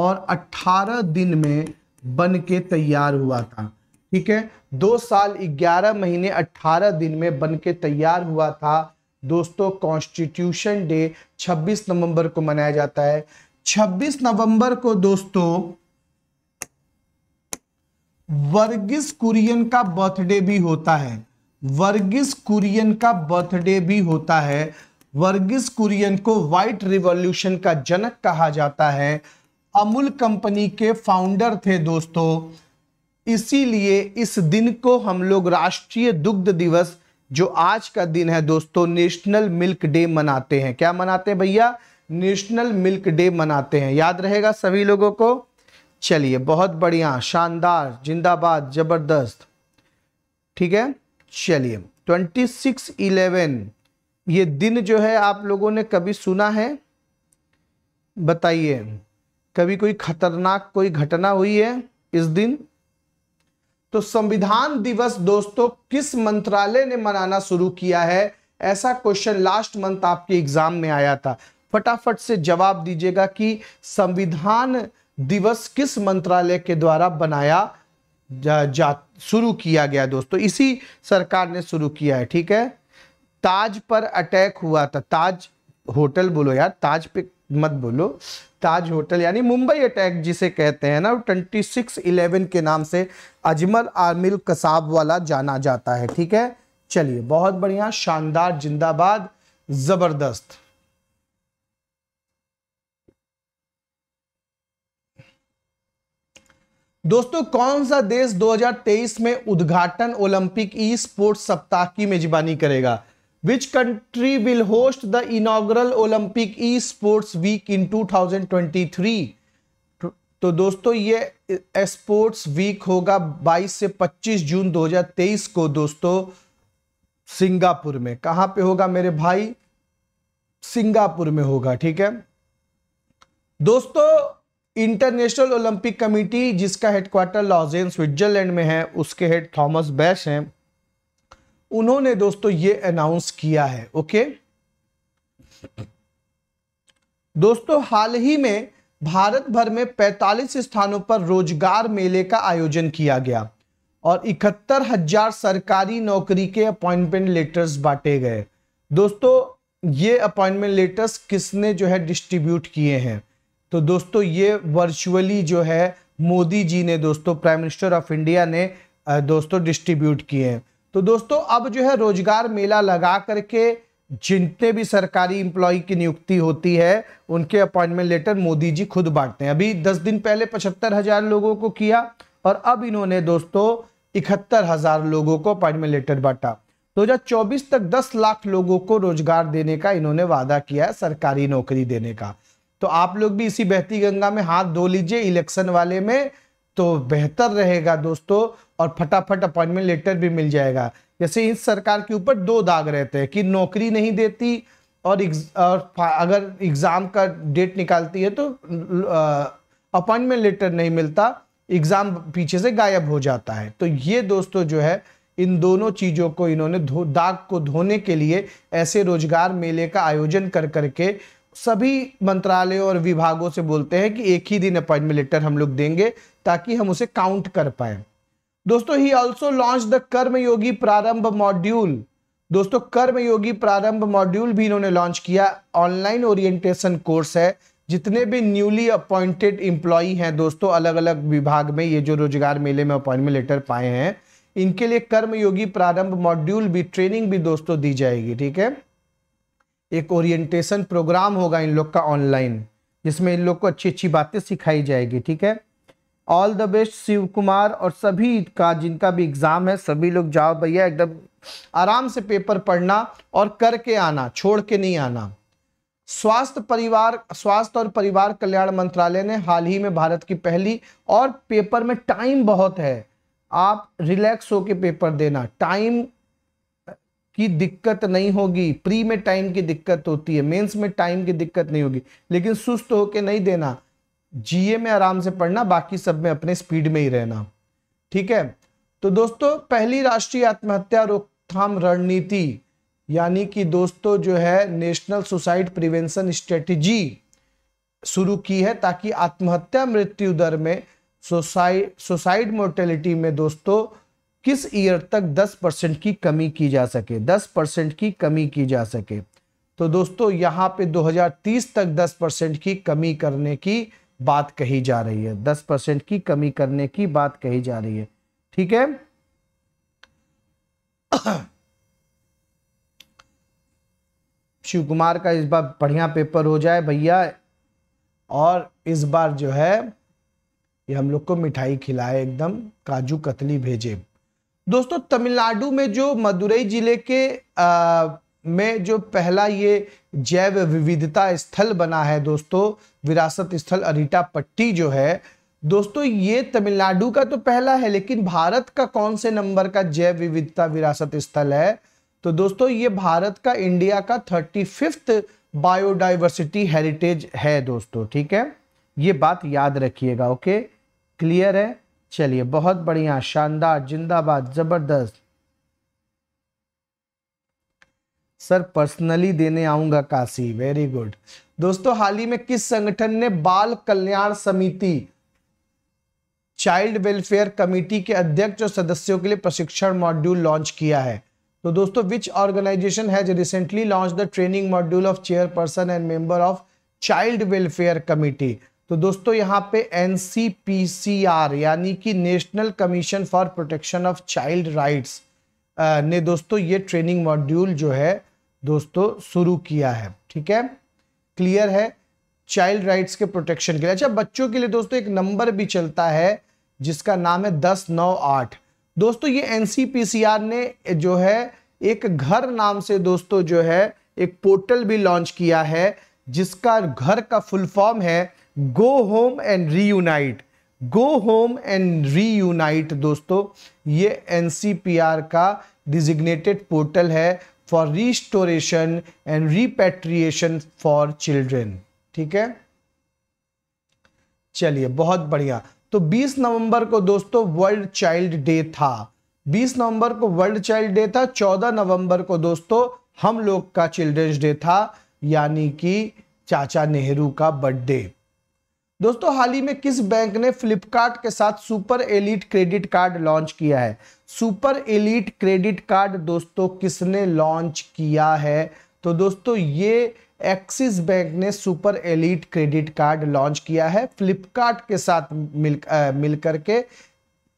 Speaker 1: और 18 दिन में बन के तैयार हुआ था ठीक है दो साल 11 महीने 18 दिन में बन के तैयार हुआ था दोस्तों कॉन्स्टिट्यूशन डे 26 नवंबर को मनाया जाता है 26 नवंबर को दोस्तों वर्गिस कुरियन का बर्थडे भी होता है वर्गिस कुरियन का बर्थडे भी होता है वर्गिस कुरियन को व्हाइट रिवॉल्यूशन का जनक कहा जाता है अमूल कंपनी के फाउंडर थे दोस्तों इसीलिए इस दिन को हम लोग राष्ट्रीय दुग्ध दिवस जो आज का दिन है दोस्तों नेशनल मिल्क डे मनाते हैं क्या मनाते हैं भैया नेशनल मिल्क डे मनाते हैं याद रहेगा सभी लोगों को चलिए बहुत बढ़िया शानदार जिंदाबाद जबरदस्त ठीक है चलिए ट्वेंटी सिक्स इलेवन ये दिन जो है आप लोगों ने कभी सुना है बताइए कभी कोई खतरनाक कोई घटना हुई है इस दिन तो संविधान दिवस दोस्तों किस मंत्रालय ने मनाना शुरू किया है ऐसा क्वेश्चन लास्ट मंथ आपके एग्जाम में आया था फटाफट से जवाब दीजिएगा कि संविधान दिवस किस मंत्रालय के द्वारा बनाया जा, जा शुरू किया गया दोस्तों इसी सरकार ने शुरू किया है ठीक है ताज पर अटैक हुआ था ताज होटल बोलो यार ताज पे मत बोलो ताज होटल यानी मुंबई अटैक जिसे कहते हैं ना ट्वेंटी सिक्स इलेवन के नाम से अजमर आमिल कसाब वाला जाना जाता है ठीक है चलिए बहुत बढ़िया शानदार जिंदाबाद जबरदस्त दोस्तों कौन सा देश 2023 में उद्घाटन ओलंपिक ई स्पोर्ट्स सप्ताह की मेजबानी करेगा which country will host the inaugural Olympic e sports week in 2023 तो दोस्तों ये स्पोर्ट्स वीक होगा 22 से 25 जून 2023 को दोस्तों सिंगापुर में कहां पे होगा मेरे भाई सिंगापुर में होगा ठीक है दोस्तों इंटरनेशनल ओलंपिक कमेटी जिसका हेडक्वार्टर लॉजेन स्विट्जरलैंड में है उसके हेड थॉमस बैश हैं उन्होंने दोस्तों ये अनाउंस किया है ओके दोस्तों हाल ही में भारत भर में 45 स्थानों पर रोजगार मेले का आयोजन किया गया और इकहत्तर हजार सरकारी नौकरी के अपॉइंटमेंट लेटर्स बांटे गए दोस्तों ये अपॉइंटमेंट लेटर्स किसने जो है डिस्ट्रीब्यूट किए हैं तो दोस्तों ये वर्चुअली जो है मोदी जी ने दोस्तों प्राइम मिनिस्टर ऑफ इंडिया ने दोस्तों डिस्ट्रीब्यूट किए हैं तो दोस्तों अब जो है रोजगार मेला लगा करके जितने भी सरकारी इंप्लॉय की नियुक्ति होती है उनके अपॉइंटमेंट लेटर मोदी जी खुद बांटते हैं अभी दस दिन पहले पचहत्तर हजार लोगों को किया और अब इन्होंने दोस्तों इकहत्तर हजार लोगों को अपॉइंटमेंट लेटर बांटा दो चौबीस तक 10 लाख लोगों को रोजगार देने का इन्होंने वादा किया है सरकारी नौकरी देने का तो आप लोग भी इसी बहती गंगा में हाथ धो लीजिए इलेक्शन वाले में तो बेहतर रहेगा दोस्तों और फटाफट अपॉइंटमेंट लेटर भी मिल जाएगा जैसे इस सरकार के ऊपर दो दाग रहते हैं कि नौकरी नहीं देती और, और अगर एग्ज़ाम का डेट निकालती है तो अपॉइंटमेंट लेटर नहीं मिलता एग्ज़ाम पीछे से गायब हो जाता है तो ये दोस्तों जो है इन दोनों चीज़ों को इन्होंने दाग को धोने के लिए ऐसे रोजगार मेले का आयोजन कर करके सभी मंत्रालयों और विभागों से बोलते हैं कि एक ही दिन अपॉइंटमेंट लेटर हम लोग देंगे ताकि हम उसे काउंट कर पाए दोस्तों he also launch the Karmayogi Prarambh module दोस्तों कर्मयोगी प्रारंभ मॉड्यूल भी इन्होंने लॉन्च किया ऑनलाइन ओरिएंटेशन कोर्स है जितने भी न्यूली अपॉइंटेड इंप्लॉई हैं दोस्तों अलग अलग विभाग में ये जो रोजगार मेले में अपॉइंटमेंट लेटर पाए हैं इनके लिए कर्मयोगी प्रारंभ मॉड्यूल भी ट्रेनिंग भी दोस्तों दी जाएगी ठीक है एक ओरिएंटेशन प्रोग्राम होगा इन लोग का ऑनलाइन जिसमें इन लोग को अच्छी अच्छी बातें सिखाई जाएगी ठीक है all the best Shiv Kumar और सभी का जिनका भी एग्ज़ाम है सभी लोग जाओ भैया एकदम आराम से पेपर पढ़ना और करके आना छोड़ के नहीं आना स्वास्थ्य परिवार स्वास्थ्य और परिवार कल्याण मंत्रालय ने हाल ही में भारत की पहली और पेपर में टाइम बहुत है आप रिलैक्स होके पेपर देना टाइम की दिक्कत नहीं होगी प्री में टाइम की दिक्कत होती है मेंस में टाइम की दिक्कत नहीं होगी लेकिन सुस्त होके नहीं देना जीए में आराम से पढ़ना बाकी सब में अपने स्पीड में ही रहना ठीक है तो दोस्तों पहली राष्ट्रीय आत्महत्या रोकथाम रणनीति यानी कि दोस्तों जो है नेशनल सुसाइड प्रिवेंशन स्ट्रेटजी शुरू की है ताकि आत्महत्या मृत्यु दर में सुसाइड सुसाइड मोर्टेलिटी में दोस्तों किस ईयर तक 10 परसेंट की कमी की जा सके 10 परसेंट की कमी की जा सके तो दोस्तों यहाँ पे 2030 तक 10 परसेंट की कमी करने की बात कही जा रही है 10 परसेंट की कमी करने की बात कही जा रही है ठीक है शिव कुमार का इस बार बढ़िया पेपर हो जाए भैया और इस बार जो है ये हम लोग को मिठाई खिलाए एकदम काजू कतली भेजे दोस्तों तमिलनाडु में जो मदुरई जिले के आ, में जो पहला ये जैव विविधता स्थल बना है दोस्तों विरासत स्थल अरिटा पट्टी जो है दोस्तों ये तमिलनाडु का तो पहला है लेकिन भारत का कौन से नंबर का जैव विविधता विरासत स्थल है तो दोस्तों ये भारत का इंडिया का थर्टी फिफ्थ बायोडाइवर्सिटी हेरिटेज है दोस्तों ठीक है ये बात याद रखिएगा ओके क्लियर है चलिए बहुत बढ़िया शानदार जिंदाबाद जबरदस्त सर पर्सनली देने आऊंगा काशी वेरी गुड दोस्तों हाल ही में किस संगठन ने बाल कल्याण समिति चाइल्ड वेलफेयर कमेटी के अध्यक्ष और सदस्यों के लिए प्रशिक्षण मॉड्यूल लॉन्च किया है तो दोस्तों which organisation has recently launch the training module of chairperson and member of child welfare committee तो दोस्तों यहाँ पे एन यानी कि national commission for protection of child rights ने दोस्तों ये ट्रेनिंग मॉड्यूल जो है दोस्तों शुरू किया है ठीक है क्लियर है चाइल्ड राइट्स के प्रोटेक्शन के लिए अच्छा बच्चों के लिए दोस्तों एक नंबर भी चलता है जिसका नाम है दस नौ आठ दोस्तों ये एन ने जो है एक घर नाम से दोस्तों जो है एक पोर्टल भी लॉन्च किया है जिसका घर का फुल फॉर्म है go home and reunite go home and reunite दोस्तों ये आर का डिजिग्नेटेड पोर्टल है for restoration and repatriation for children ठीक है चलिए बहुत बढ़िया तो 20 नवंबर को दोस्तों वर्ल्ड चाइल्ड डे था 20 नवंबर को वर्ल्ड चाइल्ड डे था 14 नवंबर को दोस्तों हम लोग का चिल्ड्रंस डे था यानी कि चाचा नेहरू का बर्थडे दोस्तों हाल ही में किस बैंक ने फ्लिपकार्ट के साथ super elite credit card launch किया है सुपर एलिट क्रेडिट कार्ड दोस्तों किसने लॉन्च किया है तो दोस्तों ये एक्सिस बैंक ने super elite credit card launch किया है फ्लिपकार्ट के साथ मिल आ, मिल करके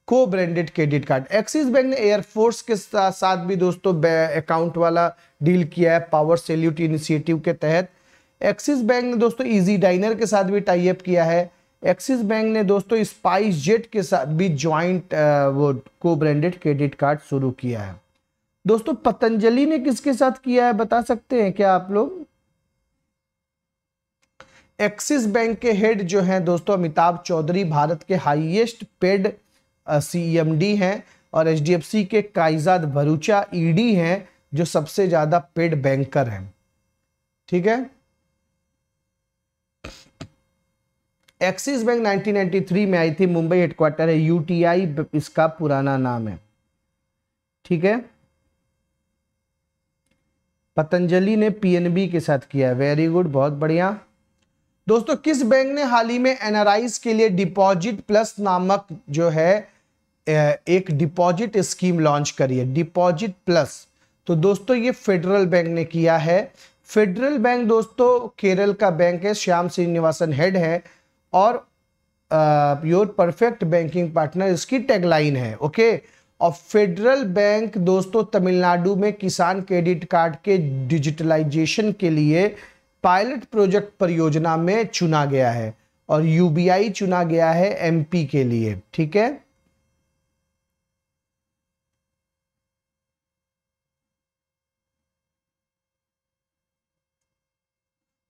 Speaker 1: को branded credit card Axis bank ने एयरफोर्स के साथ भी दोस्तों अकाउंट वाला डील किया है पावर सेल्यूट इनिशिएटिव के तहत एक्सिस बैंक ने दोस्तों इजी डाइनर के साथ भी टाइप किया है एक्सिस बैंक ने दोस्तों स्पाइस जेट के साथ भी ज्वाइंट वो को ब्रांडेड क्रेडिट कार्ड शुरू किया है दोस्तों पतंजलि ने किसके साथ किया है बता सकते हैं क्या आप लोग एक्सिस बैंक के हेड जो हैं दोस्तों अमिताभ चौधरी भारत के हाईएस्ट पेड सीएमडी हैं और एचडीएफसी के काइजाद भरूचा ईडी e हैं जो सबसे ज़्यादा पेड बैंकर हैं ठीक है एक्सिस बैंक 1993 में आई थी मुंबई हेडक्वार्टर है यूटीआई इसका पुराना नाम है ठीक है पतंजलि ने पीएनबी के साथ किया वेरी गुड बहुत बढ़िया दोस्तों किस बैंक ने हाल ही में एनआरआईज के लिए डिपॉजिट प्लस नामक जो है एक डिपॉजिट स्कीम लॉन्च करी है डिपॉजिट प्लस तो दोस्तों ये फेडरल बैंक ने किया है फेडरल बैंक दोस्तों केरल का बैंक है श्याम श्रीनिवासन हेड है और योर परफेक्ट बैंकिंग पार्टनर इसकी टैगलाइन है ओके और फेडरल बैंक दोस्तों तमिलनाडु में किसान क्रेडिट कार्ड के डिजिटलाइजेशन के लिए पायलट प्रोजेक्ट परियोजना में चुना गया है और यूबीआई चुना गया है एमपी के लिए ठीक है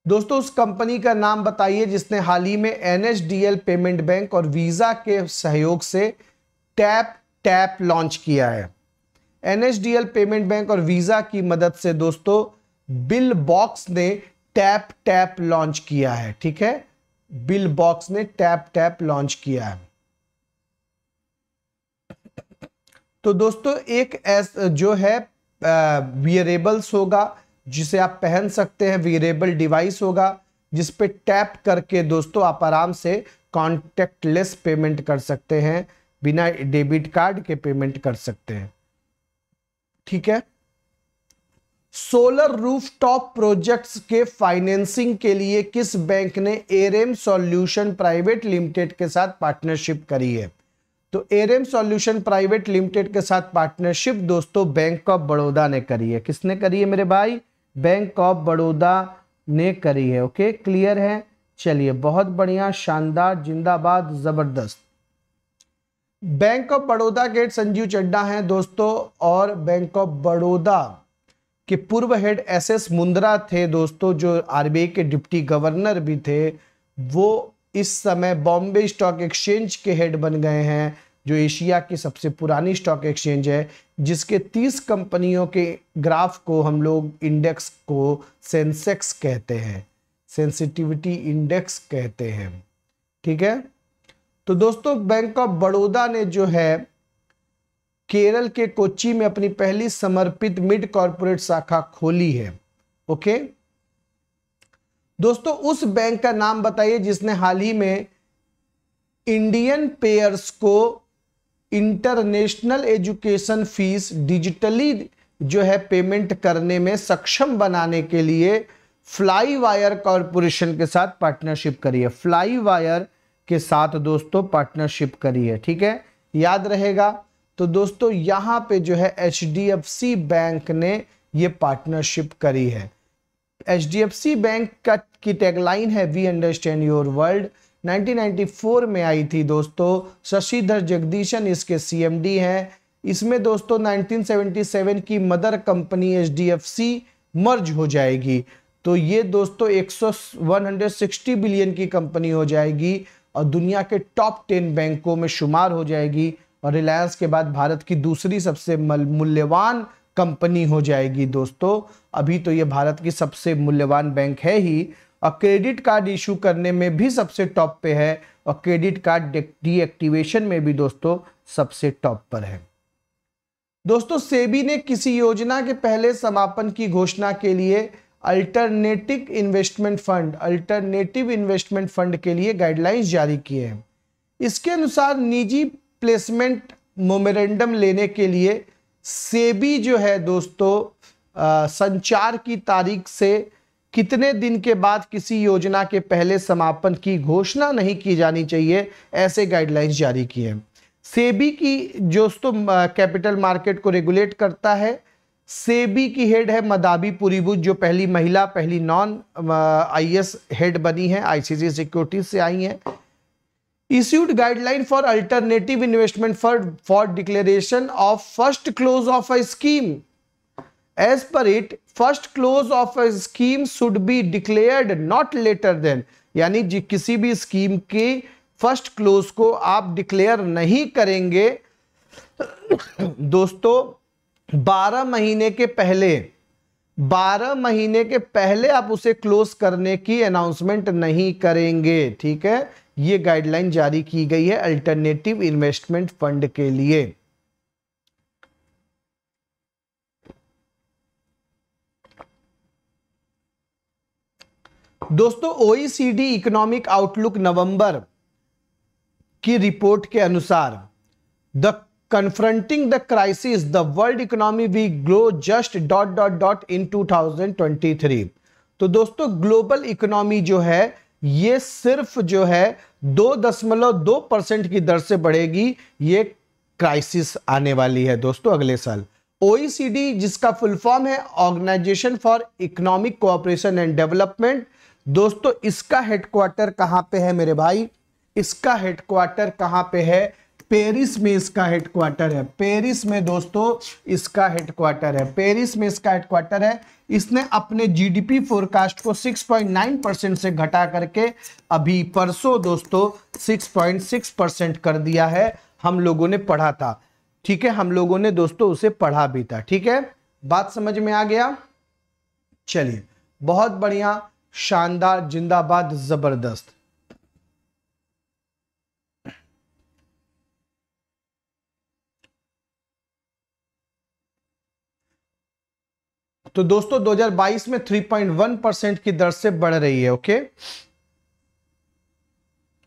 Speaker 1: दोस्तों उस कंपनी का नाम बताइए जिसने हाल ही में एनएचडीएल पेमेंट बैंक और वीज़ा के सहयोग से टैप टैप लॉन्च किया है एनएचडीएल पेमेंट बैंक और वीज़ा की मदद से दोस्तों बिल बॉक्स ने टैप टैप लॉन्च किया है ठीक है बिल बॉक्स ने टैप टैप लॉन्च किया है तो दोस्तों एक एस जो है वियरेबल्स होगा जिसे आप पहन सकते हैं वीरेबल डिवाइस होगा जिस पे टैप करके दोस्तों आप आराम से कॉन्टेक्टलेस पेमेंट कर सकते हैं बिना डेबिट कार्ड के पेमेंट कर सकते हैं ठीक है सोलर रूफटॉप प्रोजेक्ट्स के फाइनेंसिंग के लिए किस बैंक ने एरेम सॉल्यूशन प्राइवेट लिमिटेड के साथ पार्टनरशिप करी है तो एरेम सॉल्यूशन प्राइवेट लिमिटेड के साथ पार्टनरशिप दोस्तों बैंक ऑफ बड़ौदा ने करी है किसने करी है मेरे भाई बैंक ऑफ बड़ौदा ने करी है ओके क्लियर है चलिए बहुत बढ़िया शानदार जिंदाबाद जबरदस्त बैंक ऑफ बड़ौदा के संजीव चड्डा हैं दोस्तों और बैंक ऑफ बड़ौदा के पूर्व हेड एस एस मुंद्रा थे दोस्तों जो आरबीआई के डिप्टी गवर्नर भी थे वो इस समय बॉम्बे स्टॉक एक्सचेंज के हेड बन गए हैं जो एशिया की सबसे पुरानी स्टॉक एक्सचेंज है जिसके 30 कंपनियों के ग्राफ को हम लोग इंडेक्स को सेंसेक्स कहते हैं सेंसिटिविटी इंडेक्स कहते हैं ठीक है तो दोस्तों बैंक ऑफ बड़ौदा ने जो है केरल के कोच्चि में अपनी पहली समर्पित मिड कॉरपोरेट शाखा खोली है ओके दोस्तों उस बैंक का नाम बताइए जिसने हाल ही में इंडियन पेयर्स को इंटरनेशनल एजुकेशन फीस डिजिटली जो है पेमेंट करने में सक्षम बनाने के लिए फ्लाई वायर कॉरपोरेशन के साथ पार्टनरशिप करिए फ्लाई वायर के साथ दोस्तों पार्टनरशिप करिए ठीक है याद रहेगा तो दोस्तों यहां पे जो है एच बैंक ने ये पार्टनरशिप करी है एच बैंक का की टैगलाइन है वी अंडरस्टैंड योर वर्ल्ड 1994 में आई थी दोस्तों शशिधर जगदीशन इसके सीएमडी हैं इसमें दोस्तों 1977 की मदर कंपनी एचडीएफसी मर्ज हो जाएगी तो ये दोस्तों 100 160 बिलियन की कंपनी हो जाएगी और दुनिया के टॉप टेन बैंकों में शुमार हो जाएगी और रिलायंस के बाद भारत की दूसरी सबसे मूल्यवान कंपनी हो जाएगी दोस्तों अभी तो ये भारत की सबसे मूल्यवान बैंक है ही और क्रेडिट कार्ड इशू करने में भी सबसे टॉप पे है और क्रेडिट कार्ड डीएक्टिवेशन में भी दोस्तों सबसे टॉप पर है दोस्तों सेबी ने किसी योजना के पहले समापन की घोषणा के लिए alternative investment fund alternative investment fund के लिए गाइडलाइंस जारी किए हैं इसके अनुसार निजी प्लेसमेंट मोमरेंडम लेने के लिए सेबी जो है दोस्तों आ, संचार की तारीख से कितने दिन के बाद किसी योजना के पहले समापन की घोषणा नहीं की जानी चाहिए ऐसे गाइडलाइंस जारी किए सेबी की जो तो कैपिटल मार्केट को रेगुलेट करता है सेबी की हेड है मदाबी पुरीबुज जो पहली महिला पहली नॉन आईएएस हेड बनी है आईसीसी सिक्योरिटीज से आई हैं issued guideline for alternative investment for for declaration of first close of a scheme as per it first close of a scheme should be declare not later than यानी जी किसी भी scheme के first close को आप declare नहीं करेंगे दोस्तों 12 महीने के पहले 12 महीने के पहले आप उसे क्लोज करने की अनाउंसमेंट नहीं करेंगे ठीक है ये गाइडलाइन जारी की गई है अल्टरनेटिव इन्वेस्टमेंट फंड के लिए दोस्तों ओईसीडी इकोनॉमिक आउटलुक नवंबर की रिपोर्ट के अनुसार the confronting the crisis the world economy we grow just dot dot dot in 2023 तो दोस्तों ग्लोबल इकोनॉमी जो है ये सिर्फ जो है दो दशमलव दो परसेंट की दर से बढ़ेगी ये क्राइसिस आने वाली है दोस्तों अगले साल ओईसीडी जिसका फुल फॉर्म है organisation for economic cooperation and development दोस्तों इसका हेडक्वार्टर कहां पे है मेरे भाई इसका हेडक्वार्टर कहां पे है पेरिस में इसका हेडक्वार्टर है पेरिस में दोस्तों इसका हेडक्वार्टर है पेरिस में इसका हेडक्वार्टर है इसने अपने जीडीपी फोरकास्ट को 6.9 परसेंट से घटा करके अभी परसों दोस्तों 6.6 परसेंट कर दिया है हम लोगों ने पढ़ा था ठीक है हम लोगों ने दोस्तों उसे पढ़ा भी था ठीक है बात समझ में आ गया चलिए बहुत बढ़िया शानदार जिंदाबाद जबरदस्त तो दोस्तों 2022 में 3.1 परसेंट की दर से बढ़ रही है ओके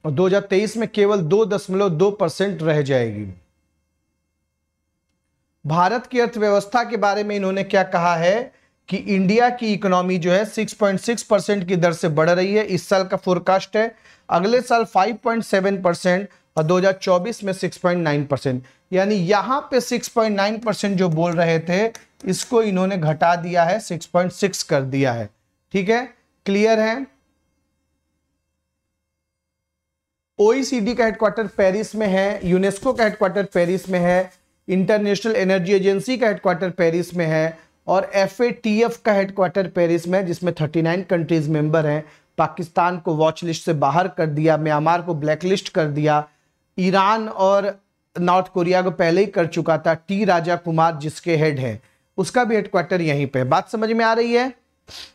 Speaker 1: और 2023 में केवल 2.2 परसेंट रह जाएगी भारत की अर्थव्यवस्था के बारे में इन्होंने क्या कहा है कि इंडिया की इकोनॉमी जो है 6.6 परसेंट की दर से बढ़ रही है इस साल का फोरकास्ट है अगले साल 5.7 परसेंट और 2024 में 6.9 परसेंट यानी यहां पे 6.9 परसेंट जो बोल रहे थे इसको इन्होंने घटा दिया है 6.6 कर दिया है ठीक है क्लियर है ओईसीडी का हेडक्वार्टर पेरिस में है यूनेस्को का हेडक्वार्टर पेरिस में है इंटरनेशनल एनर्जी एजेंसी का हेडक्वार्टर पेरिस में है और एफ का हेडक्वार्टर पेरिस में जिसमें 39 कंट्रीज मेंबर हैं पाकिस्तान को वॉच लिस्ट से बाहर कर दिया म्यांमार को ब्लैक लिस्ट कर दिया ईरान और नॉर्थ कोरिया को पहले ही कर चुका था टी राजा कुमार जिसके हेड है उसका भी हेडक्वार्टर यहीं पे बात समझ में आ रही है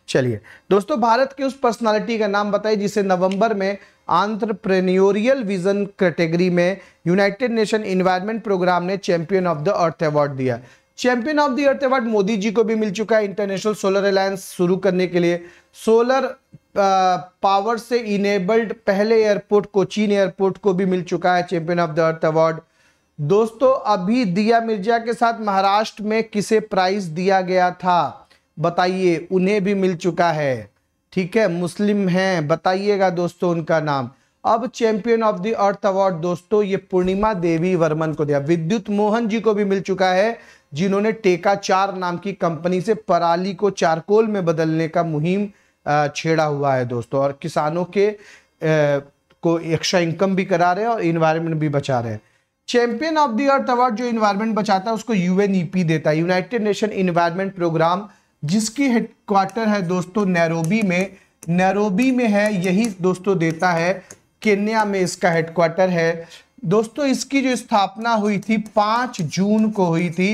Speaker 1: चलिए दोस्तों भारत के उस पर्सनालिटी का नाम बताइए जिसे नवंबर में आंट्रप्रेन्योरियल विजन कैटेगरी में यूनाइटेड नेशन इन्वायरमेंट प्रोग्राम ने champion of the earth award दिया champion of the earth award Modi ji को भी मिल चुका है इंटरनेशनल सोलर अलायंस शुरू करने के लिए सोलर पावर uh, से इनेबल्ड पहले एयरपोर्ट कोचीन एयरपोर्ट को भी मिल चुका है champion of the earth award दोस्तों अभी दिया मिर्जा के साथ महाराष्ट्र में किसे प्राइज दिया गया था बताइए उन्हें भी मिल चुका है ठीक है मुस्लिम हैं बताइएगा दोस्तों उनका नाम अब champion of the earth award दोस्तों ये पूर्णिमा देवी वर्मन को दिया विद्युत मोहन जी को भी मिल चुका है जिन्होंने टेका चार नाम की कंपनी से पराली को चारकोल में बदलने का मुहिम छेड़ा हुआ है दोस्तों और किसानों के को एक्स्ट्रा इनकम भी करा रहे हैं और इन्वायरमेंट भी बचा रहे हैं champion of the earth award जो इन्वायरमेंट बचाता है उसको यूएनईपी e देता है यूनाइटेड नेशन इन्वायरमेंट प्रोग्राम जिसकी हेडक्वार्टर है दोस्तों नैरोबी में नैरोबी में है यही दोस्तों देता है केन्या में इसका हेडक्वार्टर है दोस्तों इसकी जो स्थापना हुई थी पांच जून को हुई थी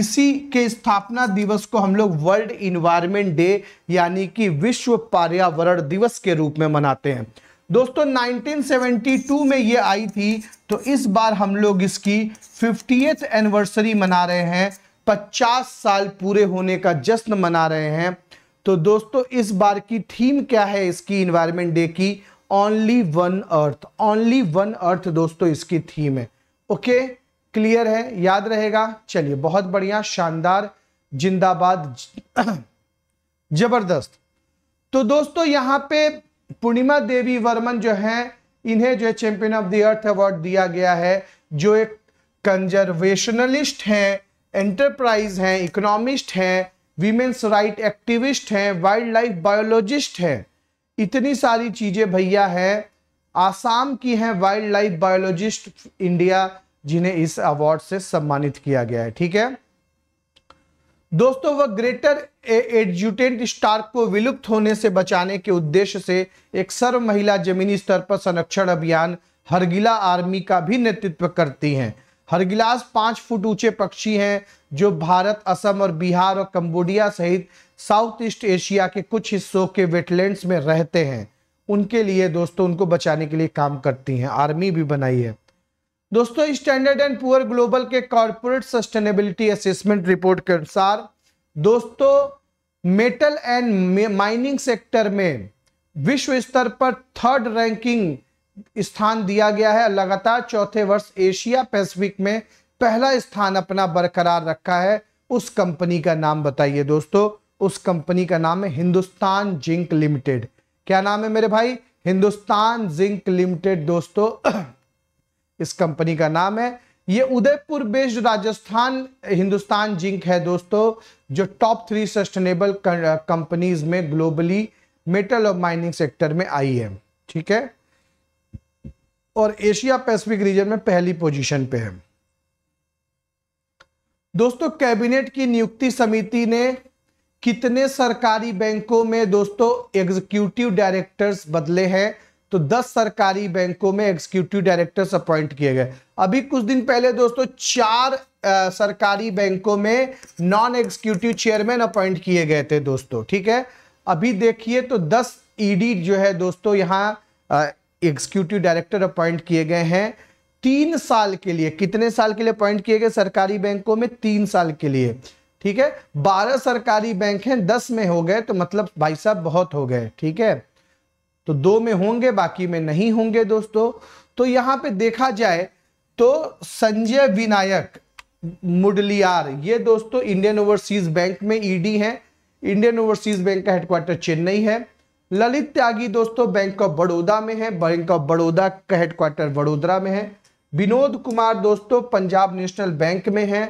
Speaker 1: इसी के स्थापना दिवस को हम लोग वर्ल्ड इन्वायरमेंट डे यानी कि विश्व पर्यावरण दिवस के रूप में मनाते हैं दोस्तों 1972 में ये आई थी तो इस बार हम लोग इसकी फिफ्टी एनिवर्सरी मना रहे हैं 50 साल पूरे होने का जश्न मना रहे हैं तो दोस्तों इस बार की थीम क्या है इसकी इन्वायरमेंट डे की only one earth only one earth दोस्तों इसकी थीम है ओके क्लियर है याद रहेगा चलिए बहुत बढ़िया शानदार जिंदाबाद जबरदस्त तो दोस्तों यहाँ पे पूर्णिमा देवी वर्मन जो है इन्हें जो है champion of the earth award दिया गया है जो एक कंजर्वेशनलिस्ट हैं एंटरप्राइज हैं इकोनॉमिस्ट हैं वीमेंस राइट एक्टिविस्ट हैं वाइल्ड लाइफ बायोलॉजिस्ट हैं इतनी सारी चीज़ें भैया हैं आसाम की हैं वाइल्ड लाइफ बायोलॉजिस्ट इंडिया जिन्हें इस अवार्ड से सम्मानित किया गया है ठीक है दोस्तों वह ग्रेटर एडजुटेंट स्टार्क को विलुप्त होने से बचाने के उद्देश्य से एक सर्व महिला जमीनी स्तर पर संरक्षण अभियान हरगिला आर्मी का भी नेतृत्व करती हैं हरगिलास पांच फुट ऊंचे पक्षी हैं जो भारत असम और बिहार और कंबोडिया सहित साउथ ईस्ट एशिया के कुछ हिस्सों के वेटलैंड्स में रहते हैं उनके लिए दोस्तों उनको बचाने के लिए काम करती हैं आर्मी भी बनाई है दोस्तों स्टैंडर्ड एंड पुअर ग्लोबल के कॉरपोरेट सस्टेनेबिलिटी असेसमेंट रिपोर्ट के अनुसार दोस्तों मेटल एंड माइनिंग सेक्टर में विश्व स्तर पर थर्ड रैंकिंग स्थान दिया गया है लगातार चौथे वर्ष एशिया पैसिफिक में पहला स्थान अपना बरकरार रखा है उस कंपनी का नाम बताइए दोस्तों उस कंपनी का नाम है हिंदुस्तान जिंक लिमिटेड क्या नाम है मेरे भाई हिंदुस्तान जिंक लिमिटेड दोस्तों इस कंपनी का नाम है ये उदयपुर बेस्ड राजस्थान हिंदुस्तान जिंक है दोस्तों जो टॉप थ्री सस्टेनेबल कंपनीज में ग्लोबली मेटल और माइनिंग सेक्टर में आई है ठीक है और एशिया पैसिफिक रीजन में पहली पोजीशन पे है दोस्तों कैबिनेट की नियुक्ति समिति ने कितने सरकारी बैंकों में दोस्तों एग्जीक्यूटिव डायरेक्टर्स बदले हैं तो 10 सरकारी बैंकों में एग्जीक्यूटिव डायरेक्टर्स अपॉइंट किए गए अभी कुछ दिन पहले दोस्तों चार आ, सरकारी बैंकों में नॉन एग्जीक्यूटिव चेयरमैन अपॉइंट किए गए थे दोस्तों ठीक है अभी देखिए तो 10 ईडी e जो है दोस्तों यहाँ एग्जीक्यूटिव डायरेक्टर अपॉइंट किए गए हैं तीन साल के लिए कितने साल के लिए अपॉइंट किए गए सरकारी बैंकों में तीन साल के लिए ठीक है बारह सरकारी बैंक हैं दस में हो गए तो मतलब भाई साहब बहुत हो गए ठीक है तो दो में होंगे बाकी में नहीं होंगे दोस्तों तो यहां पे देखा जाए तो संजय विनायक मुडलियार ये दोस्तों इंडियन ओवरसीज बैंक में ईडी e हैं इंडियन ओवरसीज बैंक का हेडक्वार्टर चेन्नई है ललित त्यागी दोस्तों बैंक ऑफ बड़ौदा में है बैंक ऑफ बड़ौदा का हेडक्वार्टर वडोदरा में है विनोद कुमार दोस्तों पंजाब नेशनल बैंक में है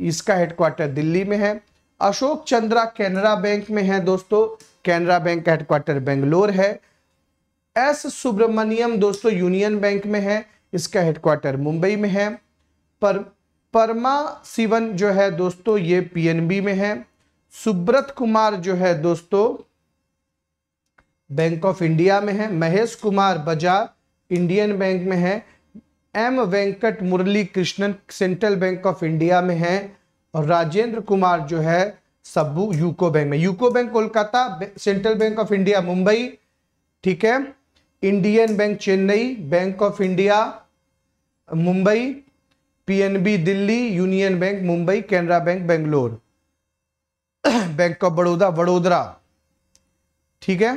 Speaker 1: इसका हेडक्वार्टर दिल्ली में है अशोक चंद्रा कैनरा बैंक में है दोस्तों कैनरा बैंक का हेडक्वार्टर बेंगलोर है एस सुब्रमण्यम दोस्तों यूनियन बैंक में है इसका हेडक्वार्टर मुंबई में है पर परमा शिवन जो है दोस्तों ये पीएनबी में है सुब्रत कुमार जो है दोस्तों बैंक ऑफ इंडिया में है महेश कुमार बजाज इंडियन बैंक में है M Venkat Murali Krishnan Central Bank of India में है और राजेंद्र कुमार जो है सब्बू यूको बैंक में UCO Bank Kolkata Central Bank of India Mumbai ठीक है Indian Bank Chennai Bank of India Mumbai PNB Delhi Union Bank Mumbai Canara Bank Bangalore Bank of Baroda Vadodara ठीक है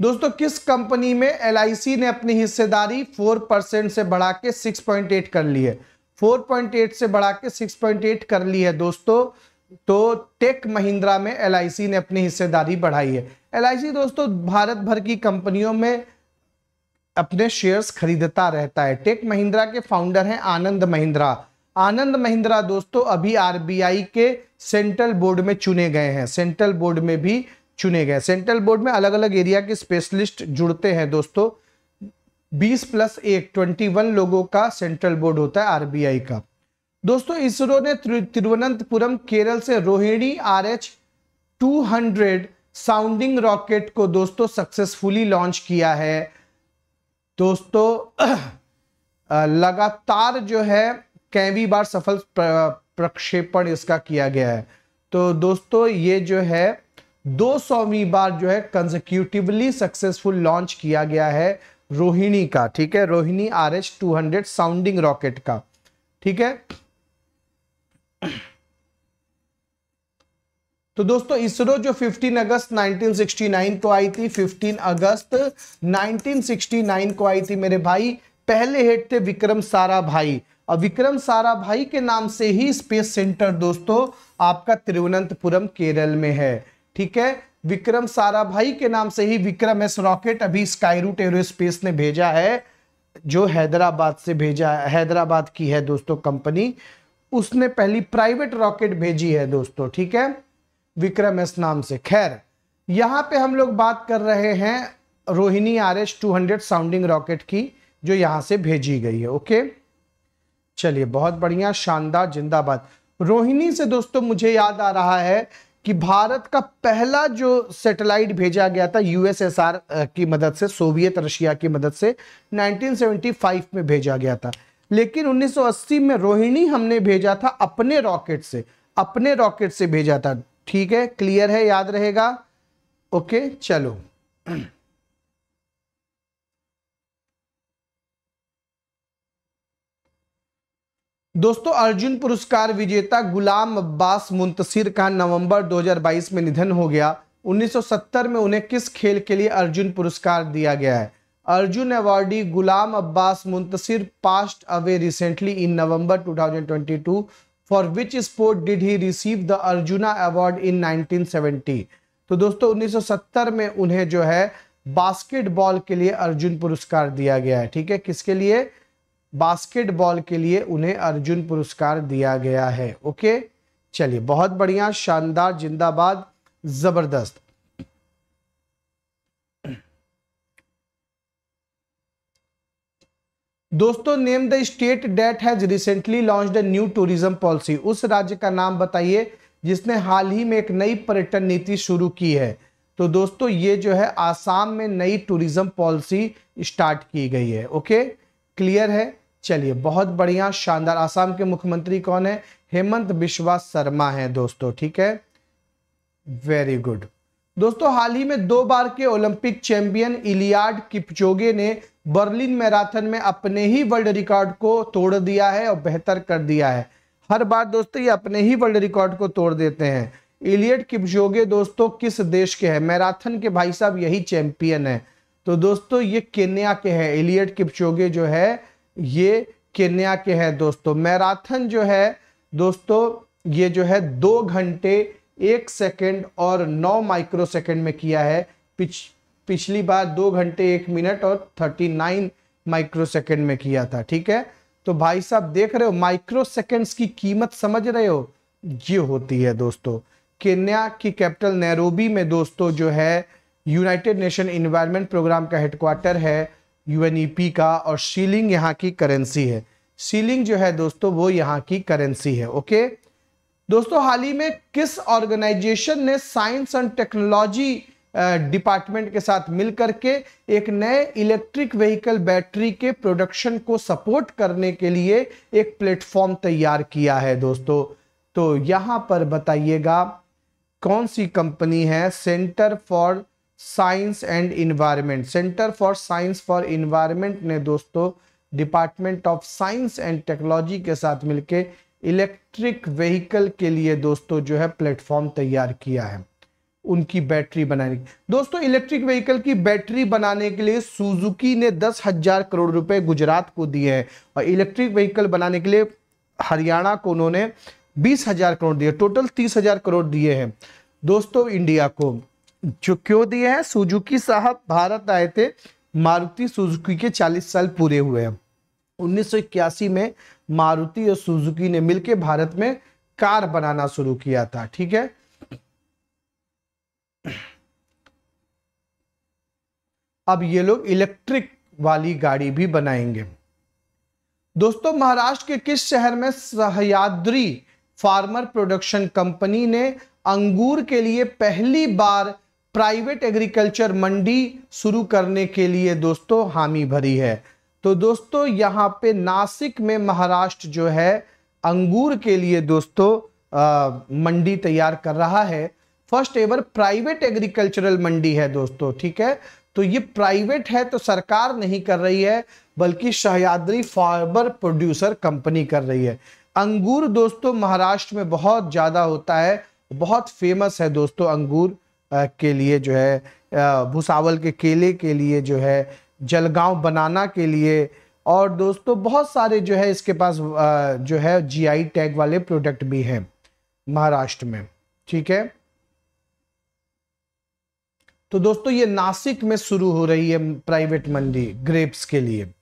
Speaker 1: दोस्तों किस कंपनी में एल ने अपनी हिस्सेदारी 4 परसेंट से बढ़ा के एट कर ली है 4.8 से बढ़ा के एट कर ली है दोस्तों तो टेक महिंद्रा में एल ने अपनी हिस्सेदारी बढ़ाई है एल दोस्तों भारत भर की कंपनियों में अपने शेयर्स खरीदता रहता है टेक महिंद्रा के फाउंडर हैं आनंद महिंद्रा आनंद महिंद्रा दोस्तों अभी आरबीआई के सेंट्रल बोर्ड में चुने गए हैं सेंट्रल बोर्ड में भी चुने गए सेंट्रल बोर्ड में अलग अलग एरिया के स्पेशलिस्ट जुड़ते हैं दोस्तों 20 प्लस एक ट्वेंटी लोगों का सेंट्रल बोर्ड होता है आरबीआई का दोस्तों इसरो ने तिरुवनंतपुरम केरल से Rohini R H two hundred sounding rocket को दोस्तों सक्सेसफुली लॉन्च किया है दोस्तों लगातार जो है कैवी बार सफल प्रक्षेपण इसका किया गया है तो दोस्तों ये जो है दो सौवीं बार जो है कंजिक्यूटिवली सक्सेसफुल लॉन्च किया गया है रोहिणी का ठीक है Rohini R H two hundred sounding rocket का ठीक है तो दोस्तों इसरो जो 15 अगस्त 1969 को आई थी 15 अगस्त 1969 को आई थी मेरे भाई पहले हेड थे विक्रम सारा भाई और विक्रम सारा भाई के नाम से ही स्पेस सेंटर दोस्तों आपका तिरुवनंतपुरम केरल में है ठीक है विक्रम साराभाई के नाम से ही विक्रम एस रॉकेट अभी स्काई रूट एरोस्पेस ने भेजा है जो हैदराबाद से भेजा है हैदराबाद की है दोस्तों कंपनी उसने पहली प्राइवेट रॉकेट भेजी है दोस्तों ठीक है विक्रम एस नाम से खैर यहां पे हम लोग बात कर रहे हैं Rohini R S two hundred sounding rocket की जो यहां से भेजी गई है ओके चलिए बहुत बढ़िया शानदार जिंदाबाद रोहिणी से दोस्तों मुझे याद आ रहा है कि भारत का पहला जो सैटेलाइट भेजा गया था यूएसएसआर की मदद से सोवियत रशिया की मदद से 1975 में भेजा गया था लेकिन 1980 में रोहिणी हमने भेजा था अपने रॉकेट से अपने रॉकेट से भेजा था ठीक है क्लियर है याद रहेगा ओके चलो दोस्तों अर्जुन पुरस्कार विजेता गुलाम अब्बास मुंतसिर का नवंबर 2022 में निधन हो गया 1970 में उन्हें किस खेल के लिए अर्जुन पुरस्कार दिया गया है Arjun awardee Ghulam Abbas Muntasir passed away recently in November 2022 for which sport did he receive the Arjuna award in 1970 तो दोस्तों उन्नीस में उन्हें जो है बास्केटबॉल के लिए अर्जुन पुरस्कार दिया गया है ठीक है किसके लिए बास्केटबॉल के लिए उन्हें अर्जुन पुरस्कार दिया गया है ओके चलिए बहुत बढ़िया शानदार जिंदाबाद जबरदस्त दोस्तों name the state that has recently launch the new tourism policy उस राज्य का नाम बताइए जिसने हाल ही में एक नई पर्यटन नीति शुरू की है तो दोस्तों ये जो है आसाम में नई टूरिज्म पॉलिसी स्टार्ट की गई है ओके क्लियर है चलिए बहुत बढ़िया शानदार आसाम के मुख्यमंत्री कौन है हेमंत बिश्वा शर्मा है दोस्तों ठीक है वेरी गुड दोस्तों हाल ही में दो बार के ओलंपिक चैंपियन इलियाड किपचोगे ने बर्लिन मैराथन में अपने ही वर्ल्ड रिकॉर्ड को तोड़ दिया है और बेहतर कर दिया है हर बार दोस्तों ये अपने ही वर्ल्ड रिकॉर्ड को तोड़ देते हैं इलियट किपजोगे दोस्तों किस देश के हैं मैराथन के भाई साहब यही चैंपियन है तो दोस्तों ये केन्या के हैं इलियट किपचोगे जो है ये केन्या के हैं दोस्तों मैराथन जो है दोस्तों ये जो है दो घंटे एक सेकंड और नौ माइक्रो सेकंड में किया है पिछ पिछली बार दो घंटे एक मिनट और थर्टी नाइन माइक्रो सेकंड में किया था ठीक है तो भाई साहब देख रहे हो माइक्रो सेकंड्स की कीमत समझ रहे हो ये होती है दोस्तों केन्या की कैपिटल नैरोबी में दोस्तों जो है यूनाइटेड नेशन इन्वायरमेंट प्रोग्राम का हेडक्वार्टर है यू e का और शीलिंग यहाँ की करेंसी है शीलिंग जो है दोस्तों वो यहाँ की करेंसी है ओके दोस्तों हाल ही में किस ऑर्गेनाइजेशन ने साइंस एंड टेक्नोलॉजी डिपार्टमेंट के साथ मिलकर के एक नए इलेक्ट्रिक व्हीकल बैटरी के प्रोडक्शन को सपोर्ट करने के लिए एक प्लेटफॉर्म तैयार किया है दोस्तों तो यहां पर बताइएगा कौन सी कंपनी है Centre for Science and Environment Centre for Science for Environment ने दोस्तों Department of Science and Technology के साथ मिलकर इलेक्ट्रिक व्हीकल के लिए दोस्तों जो है प्लेटफॉर्म तैयार किया है उनकी बैटरी बनाने की दोस्तों इलेक्ट्रिक व्हीकल की बैटरी बनाने के लिए सुजुकी ने दस हजार करोड़ रुपए गुजरात को दिए हैं और इलेक्ट्रिक व्हीकल बनाने के लिए हरियाणा को उन्होंने बीस हजार करोड़ दिए टोटल तीस हजार करोड़ दिए हैं दोस्तों इंडिया को जो क्यों दिए हैं सुजुकी साहब भारत आए थे मारुति सुजुकी के 40 साल पूरे हुए हैं उन्नीस में मारुति और सुजुकी ने मिलकर भारत में कार बनाना शुरू किया था ठीक है अब ये लोग इलेक्ट्रिक वाली गाड़ी भी बनाएंगे दोस्तों महाराष्ट्र के किस शहर में सहयाद्री फार्मर प्रोडक्शन कंपनी ने अंगूर के लिए पहली बार प्राइवेट एग्रीकल्चर मंडी शुरू करने के लिए दोस्तों हामी भरी है तो दोस्तों यहाँ पे नासिक में महाराष्ट्र जो है अंगूर के लिए दोस्तों आ, मंडी तैयार कर रहा है first ever private agricultural mandi है दोस्तों ठीक है तो ये प्राइवेट है तो सरकार नहीं कर रही है बल्कि सह्याद्री फार्मर प्रोड्यूसर कंपनी कर रही है अंगूर दोस्तों महाराष्ट्र में बहुत ज़्यादा होता है बहुत फेमस है दोस्तों अंगूर के लिए जो है भुसावल के केले के लिए जो है जलगांव बनाना के लिए और दोस्तों बहुत सारे जो है इसके पास जो है जीआई टैग वाले प्रोडक्ट भी हैं महाराष्ट्र में ठीक है तो दोस्तों ये नासिक में शुरू हो रही है प्राइवेट मंडी ग्रेप्स के लिए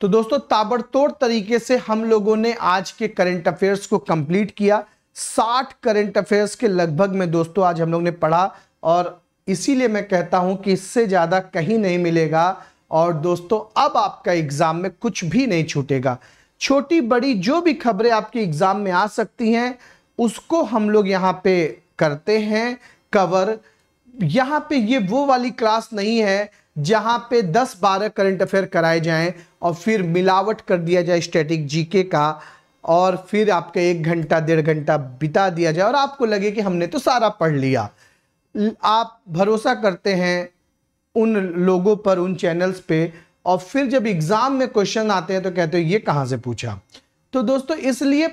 Speaker 1: तो दोस्तों ताबड़तोड़ तरीके से हम लोगों ने आज के करंट अफेयर्स को कंप्लीट किया साठ करंट अफेयर्स के लगभग में दोस्तों आज हम लोग ने पढ़ा और इसीलिए मैं कहता हूं कि इससे ज़्यादा कहीं नहीं मिलेगा और दोस्तों अब आपका एग्ज़ाम में कुछ भी नहीं छूटेगा छोटी बड़ी जो भी खबरें आपके एग्ज़ाम में आ सकती हैं उसको हम लोग यहाँ पे करते हैं कवर यहाँ पे ये वो वाली क्लास नहीं है जहाँ पे 10-12 करंट अफेयर कराए जाएं और फिर मिलावट कर दिया जाए स्टैटिक जीके का और फिर आपका एक घंटा डेढ़ घंटा बिता दिया जाए और आपको लगे कि हमने तो सारा पढ़ लिया आप भरोसा करते हैं उन लोगों पर उन चैनल्स पे और फिर जब एग्ज़ाम में क्वेश्चन आते हैं तो कहते हो ये कहाँ से पूछा तो दोस्तों इसलिए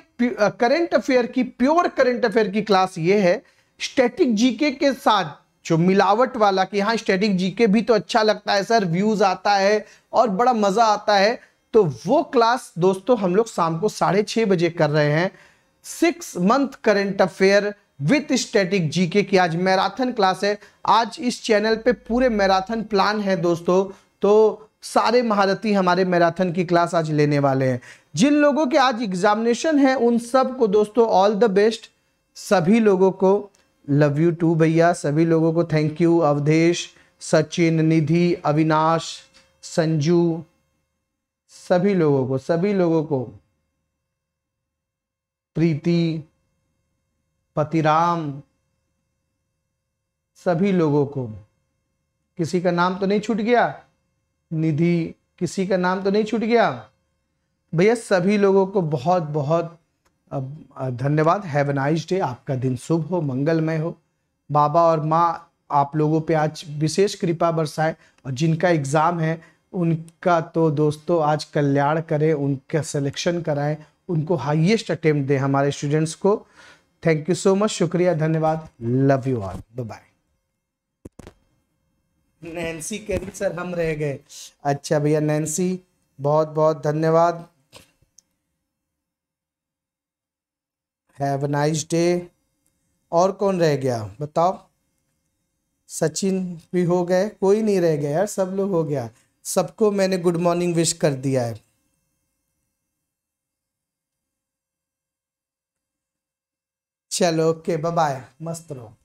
Speaker 1: करंट अफेयर की प्योर करंट अफेयर की क्लास ये है स्टैटिक जीके के साथ जो मिलावट वाला कि हाँ स्टैटिक जीके भी तो अच्छा लगता है सर व्यूज़ आता है और बड़ा मज़ा आता है तो वो क्लास दोस्तों हम लोग शाम को साढ़े छः बजे कर रहे हैं six month current affair with static GK की आज मैराथन क्लास है आज इस चैनल पे पूरे मैराथन प्लान है दोस्तों तो सारे महारथी हमारे मैराथन की क्लास आज लेने वाले हैं जिन लोगों के आज एग्जामिनेशन है उन सब को दोस्तों ऑल द बेस्ट सभी लोगों को लव यू टू भैया सभी लोगों को थैंक यू अवधेश सचिन निधि अविनाश संजू सभी लोगों को सभी लोगों को प्रीति पतिराम सभी लोगों को किसी का नाम तो नहीं छूट गया निधि किसी का नाम तो नहीं छूट गया भैया सभी लोगों को बहुत बहुत धन्यवाद हैव नाइस डे आपका दिन शुभ हो मंगलमय हो बाबा और माँ आप लोगों पे आज विशेष कृपा बरसाए और जिनका एग्ज़ाम है उनका तो दोस्तों आज कल्याण करें उनका सिलेक्शन कराएं उनको हाईएस्ट अटेम्प्ट दें हमारे स्टूडेंट्स को थैंक यू सो मच शुक्रिया धन्यवाद love you all bye Nancy रही सर हम रह गए अच्छा भैया नैन्सी बहुत बहुत धन्यवाद हैव नाइस डे और कौन रह गया बताओ सचिन भी हो गए कोई नहीं रह गया यार सब लोग हो गया सबको मैंने गुड मॉर्निंग विश कर दिया है चलो ओके बाय मस्त रहो